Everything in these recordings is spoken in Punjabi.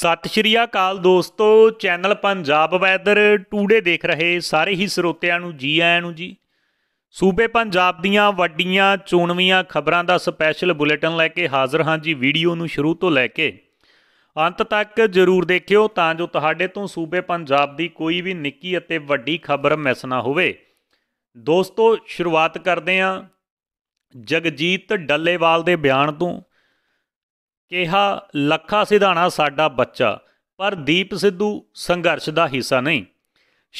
ਸਤਿ ਸ਼੍ਰੀ ਅਕਾਲ ਦੋਸਤੋ ਚੈਨਲ ਪੰਜਾਬ ਵੈਦਰ ਟੂਡੇ ਦੇਖ ਰਹੇ ਸਾਰੇ ਹੀ ਸਰੋਤਿਆਂ ਨੂੰ ਜੀ ਆਇਆਂ ਨੂੰ ਜੀ ਸੂਬੇ ਪੰਜਾਬ ਦੀਆਂ ਵੱਡੀਆਂ ਚੋਣਵੀਆਂ ਖਬਰਾਂ ਦਾ ਸਪੈਸ਼ਲ ਬੁਲੇਟਿਨ ਲੈ ਕੇ ਹਾਜ਼ਰ ਹਾਂ ਜੀ ਵੀਡੀਓ ਨੂੰ ਸ਼ੁਰੂ ਤੋਂ ਲੈ ਕੇ ਅੰਤ ਤੱਕ ਜ਼ਰੂਰ ਦੇਖਿਓ ਤਾਂ ਜੋ ਤੁਹਾਡੇ ਤੋਂ ਸੂਬੇ ਪੰਜਾਬ ਦੀ ਕੋਈ ਵੀ ਨਿੱਕੀ ਅਤੇ ਵੱਡੀ ਖਬਰ ਮਿਸ ਨਾ ਹੋਵੇ ਦੋਸਤੋ ਸ਼ੁਰੂਆਤ ਕਰਦੇ ਹਾਂ ਜਗਜੀਤ ਡੱਲੇਵਾਲ ਦੇ ਬਿਆਨ ਤੋਂ ਕਿਹਾ ਲੱਖਾ ਸਿਧਾਣਾ ਸਾਡਾ ਬੱਚਾ ਪਰ ਦੀਪ ਸਿੱਧੂ ਸੰਘਰਸ਼ ਦਾ ਹਿੱਸਾ ਨਹੀਂ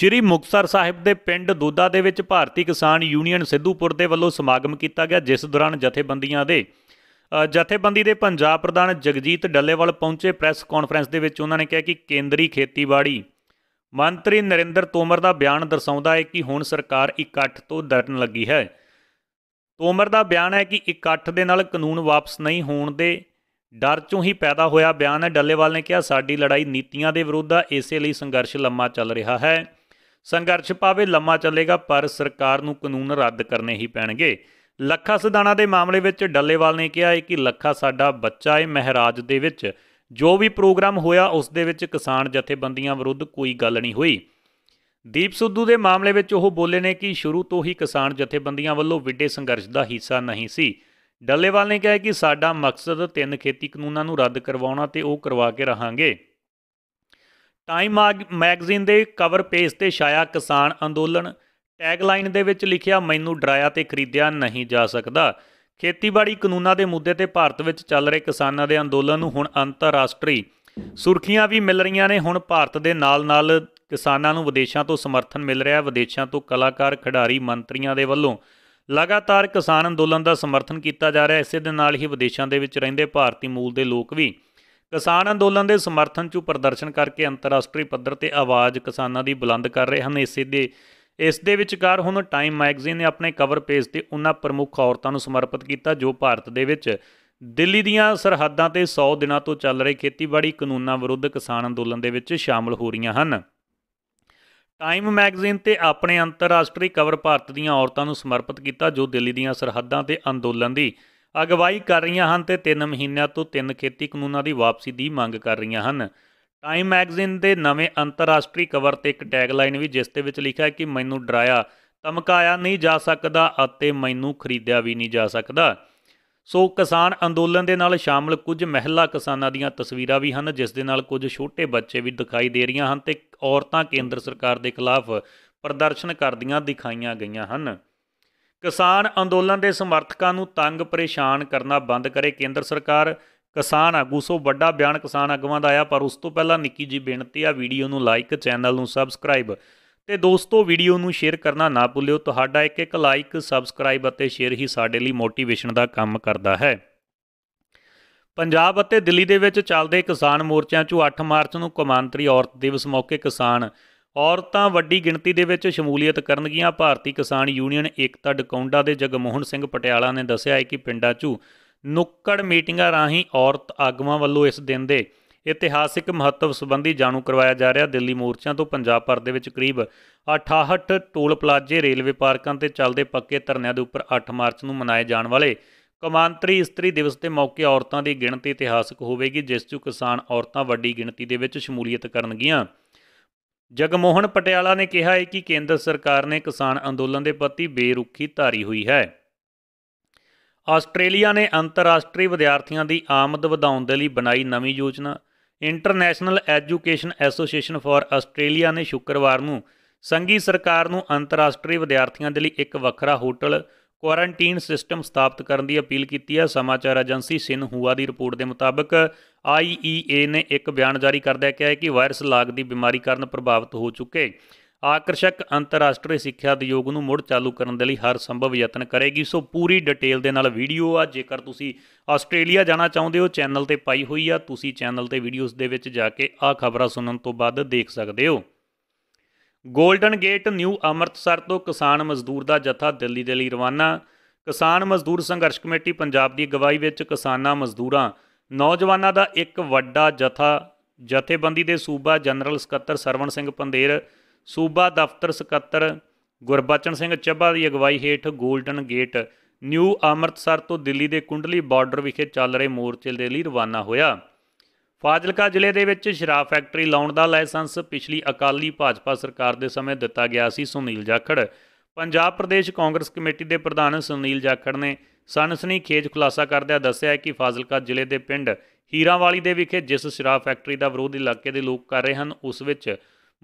ਸ਼੍ਰੀ ਮੁਕਤਸਰ ਸਾਹਿਬ ਦੇ ਪਿੰਡ ਦੁੱਦਾ ਦੇ ਵਿੱਚ ਭਾਰਤੀ ਕਿਸਾਨ ਯੂਨੀਅਨ ਸਿੱਧੂਪੁਰ ਦੇ ਵੱਲੋਂ ਸਮਾਗਮ ਕੀਤਾ ਗਿਆ ਜਿਸ ਦੌਰਾਨ ਜਥੇਬੰਦੀਆਂ ਦੇ ਜਥੇਬੰਦੀ ਦੇ ਪੰਜਾਬ ਪ੍ਰਧਾਨ ਜਗਜੀਤ ਡੱਲੇਵਾਲ ਪਹੁੰਚੇ ਪ੍ਰੈਸ ਕਾਨਫਰੰਸ ਦੇ ਵਿੱਚ ਉਹਨਾਂ ਨੇ ਕਿਹਾ ਕਿ ਕੇਂਦਰੀ ਖੇਤੀਬਾੜੀ ਮੰਤਰੀ ਨਰਿੰਦਰ ਤੋਮਰ ਦਾ ਬਿਆਨ ਦਰਸਾਉਂਦਾ ਹੈ ਕਿ ਹੁਣ ਸਰਕਾਰ ਇਕੱਠ ਤੋਂ ਡਰਨ ਲੱਗੀ ਹੈ ਤੋਮਰ ਦਾ ਬਿਆਨ ਹੈ ਕਿ ਇਕੱਠ ਦੇ ਨਾਲ ਕਾਨੂੰਨ ਵਾਪਸ ਨਹੀਂ ਹੋਣ ਦੇ ਡਰ ਚੋਂ ਹੀ ਪੈਦਾ ਹੋਇਆ ਬਿਆਨ ਹੈ ਡੱਲੇਵਾਲ ਨੇ ਕਿਹਾ ਸਾਡੀ ਲੜਾਈ ਨੀਤੀਆਂ ਦੇ ਵਿਰੁੱਧ ਆ ਇਸੇ ਲਈ ਸੰਘਰਸ਼ ਲੰਮਾ ਚੱਲ ਰਿਹਾ ਹੈ ਸੰਘਰਸ਼ ਪਾਵੇ ਲੰਮਾ ਚੱਲੇਗਾ ਪਰ ਸਰਕਾਰ ਨੂੰ ਕਾਨੂੰਨ ਰੱਦ ਕਰਨੇ ਹੀ ਪੈਣਗੇ ਲੱਖਾ ਸਦਾਣਾ ਦੇ ਮਾਮਲੇ ਵਿੱਚ ਡੱਲੇਵਾਲ ਨੇ ਕਿਹਾ ਹੈ ਕਿ ਲੱਖਾ ਸਾਡਾ ਬੱਚਾ ਹੈ ਮਹਾਰਾਜ ਦੇ ਵਿੱਚ ਜੋ ਵੀ ਪ੍ਰੋਗਰਾਮ ਹੋਇਆ ਉਸ ਦੇ ਵਿੱਚ ਕਿਸਾਨ ਜਥੇਬੰਦੀਆਂ ਵਿਰੁੱਧ ਕੋਈ ਗੱਲ ਨਹੀਂ ਹੋਈ ਦੀਪ ਸੁੱਧੂ ਦੇ ਮਾਮਲੇ ਵਿੱਚ ਉਹ ਬੋਲੇ ਨੇ ਕਿ ਸ਼ੁਰੂ ਤੋਂ ਹੀ ਕਿਸਾਨ ਜਥੇਬੰਦੀਆਂ ਵੱਲੋਂ ਵਿੱਡੇ ਸੰਘਰਸ਼ ਦਾ ਹਿੱਸਾ ਨਹੀਂ ਸੀ ਡੱਲੇਵਾਲ ਨੇ ਕਿਹਾ ਕਿ ਸਾਡਾ ਮਕਸਦ ਤਿੰਨ ਖੇਤੀ ਕਾਨੂੰਨਾਂ ਨੂੰ ਰੱਦ ਕਰਵਾਉਣਾ ਤੇ ਉਹ ਕਰਵਾ ਕੇ ਰਹਾਂਗੇ ਟਾਈਮ ਮੈਗਜ਼ੀਨ ਦੇ ਕਵਰ ਪੇਜ ਤੇ ਛਾਇਆ ਕਿਸਾਨ ਅੰਦੋਲਨ ਟੈਗਲਾਈਨ ਦੇ ਵਿੱਚ ਲਿਖਿਆ ਮੈਨੂੰ ਡਰਾਇਆ ਤੇ ਖਰੀਦਿਆ ਨਹੀਂ ਜਾ ਸਕਦਾ ਖੇਤੀਬਾੜੀ ਕਾਨੂੰਨਾਂ ਦੇ ਮੁੱਦੇ ਤੇ ਭਾਰਤ ਵਿੱਚ ਚੱਲ ਰਹੇ ਕਿਸਾਨਾਂ ਦੇ ਅੰਦੋਲਨ ਨੂੰ ਹੁਣ ਅੰਤਰਰਾਸ਼ਟਰੀ ਸੁਰਖੀਆਂ ਵੀ ਮਿਲ ਰਹੀਆਂ ਨੇ ਹੁਣ ਭਾਰਤ ਦੇ ਨਾਲ-ਨਾਲ ਕਿਸਾਨਾਂ ਨੂੰ ਵਿਦੇਸ਼ਾਂ ਤੋਂ ਸਮਰਥਨ ਮਿਲ ਰਿਹਾ ਵਿਦੇਸ਼ਾਂ ਤੋਂ ਕਲਾਕਾਰ ਖਿਡਾਰੀ ਮੰਤਰੀਆਂ ਦੇ ਵੱਲੋਂ ਲਗਾਤਾਰ ਕਿਸਾਨ ਅੰਦੋਲਨ ਦਾ ਸਮਰਥਨ ਕੀਤਾ ਜਾ ਰਿਹਾ ਇਸੇ ਦੇ ਨਾਲ ਹੀ ਵਿਦੇਸ਼ਾਂ ਦੇ ਵਿੱਚ ਰਹਿੰਦੇ ਭਾਰਤੀ ਮੂਲ ਦੇ ਲੋਕ ਵੀ ਕਿਸਾਨ ਅੰਦੋਲਨ ਦੇ ਸਮਰਥਨ 'ਚ ਪ੍ਰਦਰਸ਼ਨ ਕਰਕੇ ਅੰਤਰਰਾਸ਼ਟਰੀ ਪੱਧਰ ਤੇ ਆਵਾਜ਼ ਕਿਸਾਨਾਂ ਦੀ ਬੁਲੰਦ ਕਰ ਰਹੇ ਹਨ ਇਸੇ ਦੇ ਇਸ ਦੇ ਵਿਚਕਾਰ ਹੁਣ ਟਾਈਮ ਮੈਗਜ਼ੀਨ ਨੇ ਆਪਣੇ ਕਵਰ ਪੇਜ ਤੇ ਉਹਨਾਂ ਪ੍ਰਮੁੱਖ ਔਰਤਾਂ ਨੂੰ ਸਮਰਪਿਤ ਕੀਤਾ ਜੋ ਭਾਰਤ ਦੇ ਵਿੱਚ ਦਿੱਲੀ ਦੀਆਂ ਸਰਹੱਦਾਂ ਤੇ 100 ਦਿਨਾਂ ਤੋਂ ਚੱਲ ਰਹੇ ਖੇਤੀਬਾੜੀ ਕਾਨੂੰਨਾਂ ਵਿਰੁੱਧ ਕਿਸਾਨ ਅੰਦੋਲਨ ਦੇ ਵਿੱਚ ਸ਼ਾਮਲ ਹੋ ਰਹੀਆਂ ਹਨ ਟਾਈਮ ਮੈਗਜ਼ੀਨ ਤੇ ਆਪਣੇ ਅੰਤਰਰਾਸ਼ਟਰੀ ਕਵਰ ਭਾਰਤ ਦੀਆਂ ਔਰਤਾਂ ਨੂੰ ਸਮਰਪਿਤ ਕੀਤਾ ਜੋ ਦਿੱਲੀ ਦੀਆਂ ਸਰਹੱਦਾਂ ਤੇ ਅੰਦੋਲਨ ਦੀ ਅਗਵਾਈ ਕਰ ਰਹੀਆਂ ਹਨ ਤੇ 3 ਮਹੀਨਿਆਂ ਤੋਂ ਤਿੰਨ ਖੇਤੀ ਕਾਨੂੰਨਾਂ ਦੀ ਵਾਪਸੀ ਦੀ ਮੰਗ ਕਰ ਰਹੀਆਂ ਹਨ ਟਾਈਮ ਮੈਗਜ਼ੀਨ ਦੇ ਨਵੇਂ ਅੰਤਰਰਾਸ਼ਟਰੀ ਕਵਰ ਤੇ ਇੱਕ ਟੈਗਲਾਈਨ ਵੀ ਜਿਸ ਦੇ ਵਿੱਚ ਲਿਖਿਆ ਹੈ ਕਿ ਮੈਨੂੰ ਡਰਾਇਆ ਤਮਕਾਇਆ ਨਹੀਂ ਜਾ ਸਕਦਾ ਅਤੇ ਮੈਨੂੰ ਖਰੀਦਿਆ ਵੀ ਨਹੀਂ ਜਾ ਸਕਦਾ ਸੋ ਕਿਸਾਨ ਅੰਦੋਲਨ ਦੇ ਨਾਲ ਸ਼ਾਮਲ ਕੁਝ ਮਹਿਲਾ ਕਿਸਾਨਾਂ ਦੀਆਂ ਤਸਵੀਰਾਂ ਵੀ ਹਨ ਜਿਸ ਦੇ ਨਾਲ ਕੁਝ ਛੋਟੇ ਬੱਚੇ ਵੀ ਦਿਖਾਈ ਦੇ ਰਹੀਆਂ ਹਨ ਤੇ ਔਰਤਾਂ ਕੇਂਦਰ ਸਰਕਾਰ ਦੇ ਖਿਲਾਫ ਪ੍ਰਦਰਸ਼ਨ ਕਰਦੀਆਂ ਦਿਖਾਈਆਂ ਗਈਆਂ ਹਨ ਕਿਸਾਨ ਅੰਦੋਲਨ ਦੇ ਸਮਰਥਕਾਂ ਨੂੰ ਤੰਗ ਪਰੇਸ਼ਾਨ ਕਰਨਾ ਬੰਦ ਕਰੇ ਕੇਂਦਰ ਸਰਕਾਰ ਕਿਸਾਨ ਆਗੂ ਸੋ ਵੱਡਾ ਬਿਆਨ ਕਿਸਾਨ ਅਗਵਾਂ ਦਾ ਆਇਆ ਪਰ ਉਸ ਤੋਂ ਪਹਿਲਾਂ ਨਿੱਕੀ ਜੀ ਬੇਨਤੀ ਆ ਵੀਡੀਓ ਨੂੰ ਲਾਈਕ ਚੈਨਲ ਨੂੰ ਸਬਸਕ੍ਰਾਈਬ ਤੇ ਦੋਸਤੋ ਵੀਡੀਓ ਨੂੰ ਸ਼ੇਅਰ ਕਰਨਾ ਨਾ ਭੁੱਲਿਓ ਤੁਹਾਡਾ ਇੱਕ ਇੱਕ ਲਾਈਕ ਸਬਸਕ੍ਰਾਈਬ ਅਤੇ ਸ਼ੇਅਰ ਹੀ ਸਾਡੇ ਲਈ ਮੋਟੀਵੇਸ਼ਨ ਦਾ ਕੰਮ ਕਰਦਾ ਹੈ ਪੰਜਾਬ ਅਤੇ ਦਿੱਲੀ ਦੇ ਵਿੱਚ ਚੱਲਦੇ ਕਿਸਾਨ ਮੋਰਚਿਆਂ 'ਚੋਂ 8 ਮਾਰਚ ਨੂੰ ਕੁਮਾਂਤਰੀ ਔਰਤ ਦਿਵਸ ਮੌਕੇ ਕਿਸਾਨ ਔਰਤਾਂ ਵੱਡੀ ਗਿਣਤੀ ਦੇ ਵਿੱਚ ਸ਼ਮੂਲੀਅਤ ਕਰਨਗੀਆਂ ਭਾਰਤੀ ਕਿਸਾਨ ਯੂਨੀਅਨ ਏਕਤਾ ਡਕੌਂਡਾ ਦੇ ਜਗਮੋਹਨ ਸਿੰਘ ਪਟਿਆਲਾ ਨੇ ਦੱਸਿਆ ਹੈ ਕਿ ਪਿੰਡਾਂ 'ਚੋਂ ਨੁੱਕੜ ਮੀਟਿੰਗਾਂ ਰਾਹੀਂ ਔਰਤ ਆਗੂਆਂ ਵੱਲੋਂ ਇਸ ਦਿਨ ਦੇ ਇਤਿਹਾਸਿਕ ਮਹੱਤਵ ਸੰਬੰਧੀ ਜਾਣੂ ਕਰਵਾਇਆ ਜਾ ਰਿਹਾ ਦਿੱਲੀ ਮੋਰਚਿਆਂ ਤੋਂ ਪੰਜਾਬ ਪਰ ਦੇ ਵਿੱਚ ਕਰੀਬ 68 ਟੋਲ ਪਲਾਜ਼ੇ ਰੇਲਵੇ ਪਾਰਕਾਂ ਤੇ ਚੱਲਦੇ ਪੱਕੇ ਧਰਨਿਆਂ ਦੇ ਉੱਪਰ 8 ਮਾਰਚ ਨੂੰ ਮਨਾਏ ਜਾਣ ਵਾਲੇ ਕਮਾਂਤਰੀ ਇਸਤਰੀ ਦਿਵਸ ਤੇ ਮੌਕੇ ਔਰਤਾਂ ਦੀ ਗਿਣਤੀ ਇਤਿਹਾਸਕ ਹੋਵੇਗੀ ਜਿਸ 'ਚ ਕਿਸਾਨ ਔਰਤਾਂ ਵੱਡੀ ਗਿਣਤੀ ਦੇ ਵਿੱਚ ਸ਼ਮੂਲੀਅਤ ਕਰਨਗੀਆਂ ਜਗਮੋਹਨ ਪਟਿਆਲਾ ਨੇ ਕਿਹਾ ਹੈ ਕਿ ਕੇਂਦਰ ਸਰਕਾਰ ਨੇ ਕਿਸਾਨ ਅੰਦੋਲਨ ਦੇ ਪ੍ਰਤੀ ਬੇਰੁਖੀ ਧਾਰੀ ਹੋਈ ਹੈ ਆਸਟ੍ਰੇਲੀਆ ਨੇ ਅੰਤਰਰਾਸ਼ਟਰੀ ਵਿਦਿਆਰਥੀਆਂ ਦੀ ਆਮਦ ਵਧਾਉਣ ਦੇ ਲਈ ਬਣਾਈ ਨਵੀਂ ਯੋਜਨਾ International Education Association for Australia ਨੇ ਸ਼ੁੱਕਰਵਾਰ ਨੂੰ ਸੰਘੀ ਸਰਕਾਰ ਨੂੰ ਅੰਤਰਰਾਸ਼ਟਰੀ ਵਿਦਿਆਰਥੀਆਂ ਦੇ ਲਈ ਇੱਕ ਵੱਖਰਾ ਹੋਟਲ ਕੁਆਰੰਟਾਈਨ ਸਿਸਟਮ ਸਥਾਪਿਤ ਕਰਨ ਦੀ ਅਪੀਲ ਕੀਤੀ ਹੈ ਸਮਾਚਾਰ ਏਜੰਸੀ ਸਿਨਹੂਆ ਦੀ ਰਿਪੋਰਟ ਦੇ ਮੁਤਾਬਕ IEA ਨੇ ਇੱਕ ਬਿਆਨ ਜਾਰੀ ਕਰਦਿਆਂ ਕਿਹਾ ਹੈ ਕਿ ਵਾਇਰਸ ਲਾਗ ਦੀ ਬਿਮਾਰੀ ਕਾਰਨ ਪ੍ਰਭਾਵਿਤ ਹੋ ਚੁੱਕੇ ਆਕਰਸ਼ਕ ਅੰਤਰਰਾਸ਼ਟਰੀ ਸਿੱਖਿਆ ਉਦਯੋਗ ਨੂੰ ਮੁੜ ਚਾਲੂ ਕਰਨ ਦੇ ਲਈ ਹਰ ਸੰਭਵ ਯਤਨ ਕਰੇਗੀ ਸੋ ਪੂਰੀ ਡਿਟੇਲ ਦੇ ਨਾਲ ਵੀਡੀਓ ਆ ਜੇਕਰ ਤੁਸੀਂ ਆਸਟ੍ਰੇਲੀਆ ਜਾਣਾ ਚਾਹੁੰਦੇ ਹੋ ਚੈਨਲ ਤੇ ਪਾਈ ਹੋਈ ਆ ਤੁਸੀਂ ਚੈਨਲ ਤੇ ਵੀਡੀਓਜ਼ ਦੇ ਵਿੱਚ ਜਾ ਕੇ ਆ ਖਬਰਾਂ ਸੁਣਨ ਤੋਂ ਬਾਅਦ ਦੇਖ ਸਕਦੇ ਹੋ ਗੋਲਡਨ ਗੇਟ ਨਿਊ ਅੰਮ੍ਰਿਤਸਰ ਤੋਂ ਕਿਸਾਨ ਮਜ਼ਦੂਰ ਦਾ ਜਥਾ ਦਿੱਲੀ ਦੇ ਲਈ ਰਵਾਨਾ ਕਿਸਾਨ ਮਜ਼ਦੂਰ ਸੰਘਰਸ਼ ਕਮੇਟੀ ਪੰਜਾਬ ਦੀ ਅਗਵਾਈ ਵਿੱਚ ਕਿਸਾਨਾਂ ਮਜ਼ਦੂਰਾਂ ਨੌਜਵਾਨਾਂ ਦਾ ਇੱਕ ਵੱਡਾ ਜਥਾ ਜਥੇਬੰਦੀ ਦੇ ਸੂਬਾ ਜਨਰਲ ਸਕੱਤਰ ਸਰਵਣ ਸਿੰਘ ਪੰਦੇਰ ਸੂਬਾ ਦਫ਼ਤਰ ਸਕੱਤਰ ਗੁਰਬਚਨ ਸਿੰਘ ਚੱਬਾ ਦੀ ਅਗਵਾਈ ਹੇਠ 골ਡਨ ਗੇਟ ਨਿਊ ਅੰਮ੍ਰਿਤਸਰ ਤੋਂ ਦਿੱਲੀ ਦੇ ਕੁੰਡਲੀ ਬਾਰਡਰ ਵਿਖੇ ਚੱਲ ਰਹੇ ਮੋਰਚੇ ਦੇ ਲਈ ਰਵਾਨਾ ਹੋਇਆ ਫਾਜ਼ਿਲਕਾ ਜ਼ਿਲ੍ਹੇ ਦੇ ਵਿੱਚ ਸ਼ਰਾਬ ਫੈਕਟਰੀ ਲਾਉਣ ਦਾ ਲਾਇਸੈਂਸ ਪਿਛਲੀ ਅਕਾਲੀ ਭਾਜਪਾ ਸਰਕਾਰ ਦੇ ਸਮੇਂ ਦਿੱਤਾ ਗਿਆ ਸੀ ਸੁਨੀਲ ਜਾਖੜ ਪੰਜਾਬ ਪ੍ਰਦੇਸ਼ ਕਾਂਗਰਸ ਕਮੇਟੀ ਦੇ ਪ੍ਰਧਾਨ ਸੁਨੀਲ ਜਾਖੜ ਨੇ ਸਨਸਨੀ ਖੇਜ ਖੁਲਾਸਾ ਕਰਦਿਆਂ ਦੱਸਿਆ ਕਿ ਫਾਜ਼ਿਲਕਾ ਜ਼ਿਲ੍ਹੇ ਦੇ ਪਿੰਡ ਹੀਰਾਵਾਲੀ ਦੇ ਵਿਖੇ ਜਿਸ ਸ਼ਰਾਬ ਫੈਕਟਰੀ ਦਾ ਵਿਰੋਧ ਇਲਾਕੇ ਦੇ ਲੋਕ ਕਰ ਰਹੇ ਹਨ ਉਸ ਵਿੱਚ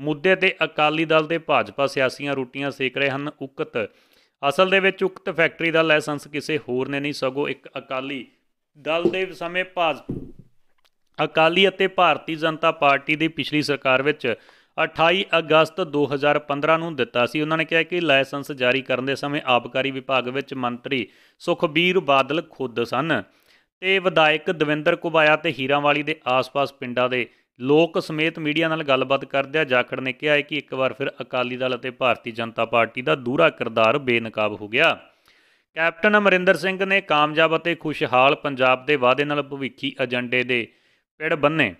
ਮੁੱਦੇ ਤੇ ਅਕਾਲੀ ਦਲ ਤੇ ਭਾਜਪਾ ਸਿਆਸੀਆਂ ਰੋਟੀਆਂ ਸੇਕ ਰਹੇ ਹਨ ਉਕਤ ਅਸਲ ਦੇ ਵਿੱਚ ਉਕਤ ਫੈਕਟਰੀ ਦਾ ਲਾਇਸੈਂਸ ਕਿਸੇ ਹੋਰ ਨੇ ਨਹੀਂ ਸਗੋ ਇੱਕ ਅਕਾਲੀ ਦਲ ਦੇ ਸਮੇਂ ਭਾਜਪਾ ਅਕਾਲੀ ਅਤੇ ਭਾਰਤੀ ਜਨਤਾ ਪਾਰਟੀ ਦੀ ਪਿਛਲੀ ਸਰਕਾਰ ਵਿੱਚ 28 ਅਗਸਤ 2015 ਨੂੰ ਦਿੱਤਾ ਸੀ ਉਹਨਾਂ ਨੇ ਕਿਹਾ ਕਿ ਲਾਇਸੈਂਸ ਜਾਰੀ ਕਰਨ ਦੇ ਸਮੇਂ ਆਬਕਾਰੀ ਵਿਭਾਗ ਵਿੱਚ ਮੰਤਰੀ ਸੁਖਬੀਰ ਬਾਦਲ ਖੁਦ ਸਨ ਤੇ ਵਿਧਾਇਕ ਦਵਿੰਦਰ ਕੁਬਾਇਆ ਤੇ ਹੀਰਾਵਾਲੀ ਦੇ ਆਸ-ਪਾਸ ਪਿੰਡਾਂ ਦੇ ਲੋਕ ਸਮੇਤ ਮੀਡੀਆ ਨਾਲ ਗੱਲਬਾਤ ਕਰਦਿਆਂ ਜਾਖੜ ਨੇ ਕਿਹਾ ਹੈ ਕਿ ਇੱਕ ਵਾਰ ਫਿਰ ਅਕਾਲੀ ਦਲ ਅਤੇ ਭਾਰਤੀ ਜਨਤਾ ਪਾਰਟੀ ਦਾ ਦੂਰਾ ਕਿਰਦਾਰ ਬੇਨਕਾਬ ਹੋ ਗਿਆ ਕੈਪਟਨ ਅਮਰਿੰਦਰ ਸਿੰਘ ਨੇ ਕਾਮਯਾਬ ਅਤੇ ਖੁਸ਼ਹਾਲ ਪੰਜਾਬ ਦੇ ਵਾਅਦੇ ਨਾਲ ਭਵਿੱਖੀ ਏਜੰਡੇ ਦੇ ਪਿੜ ਬੰਨੇ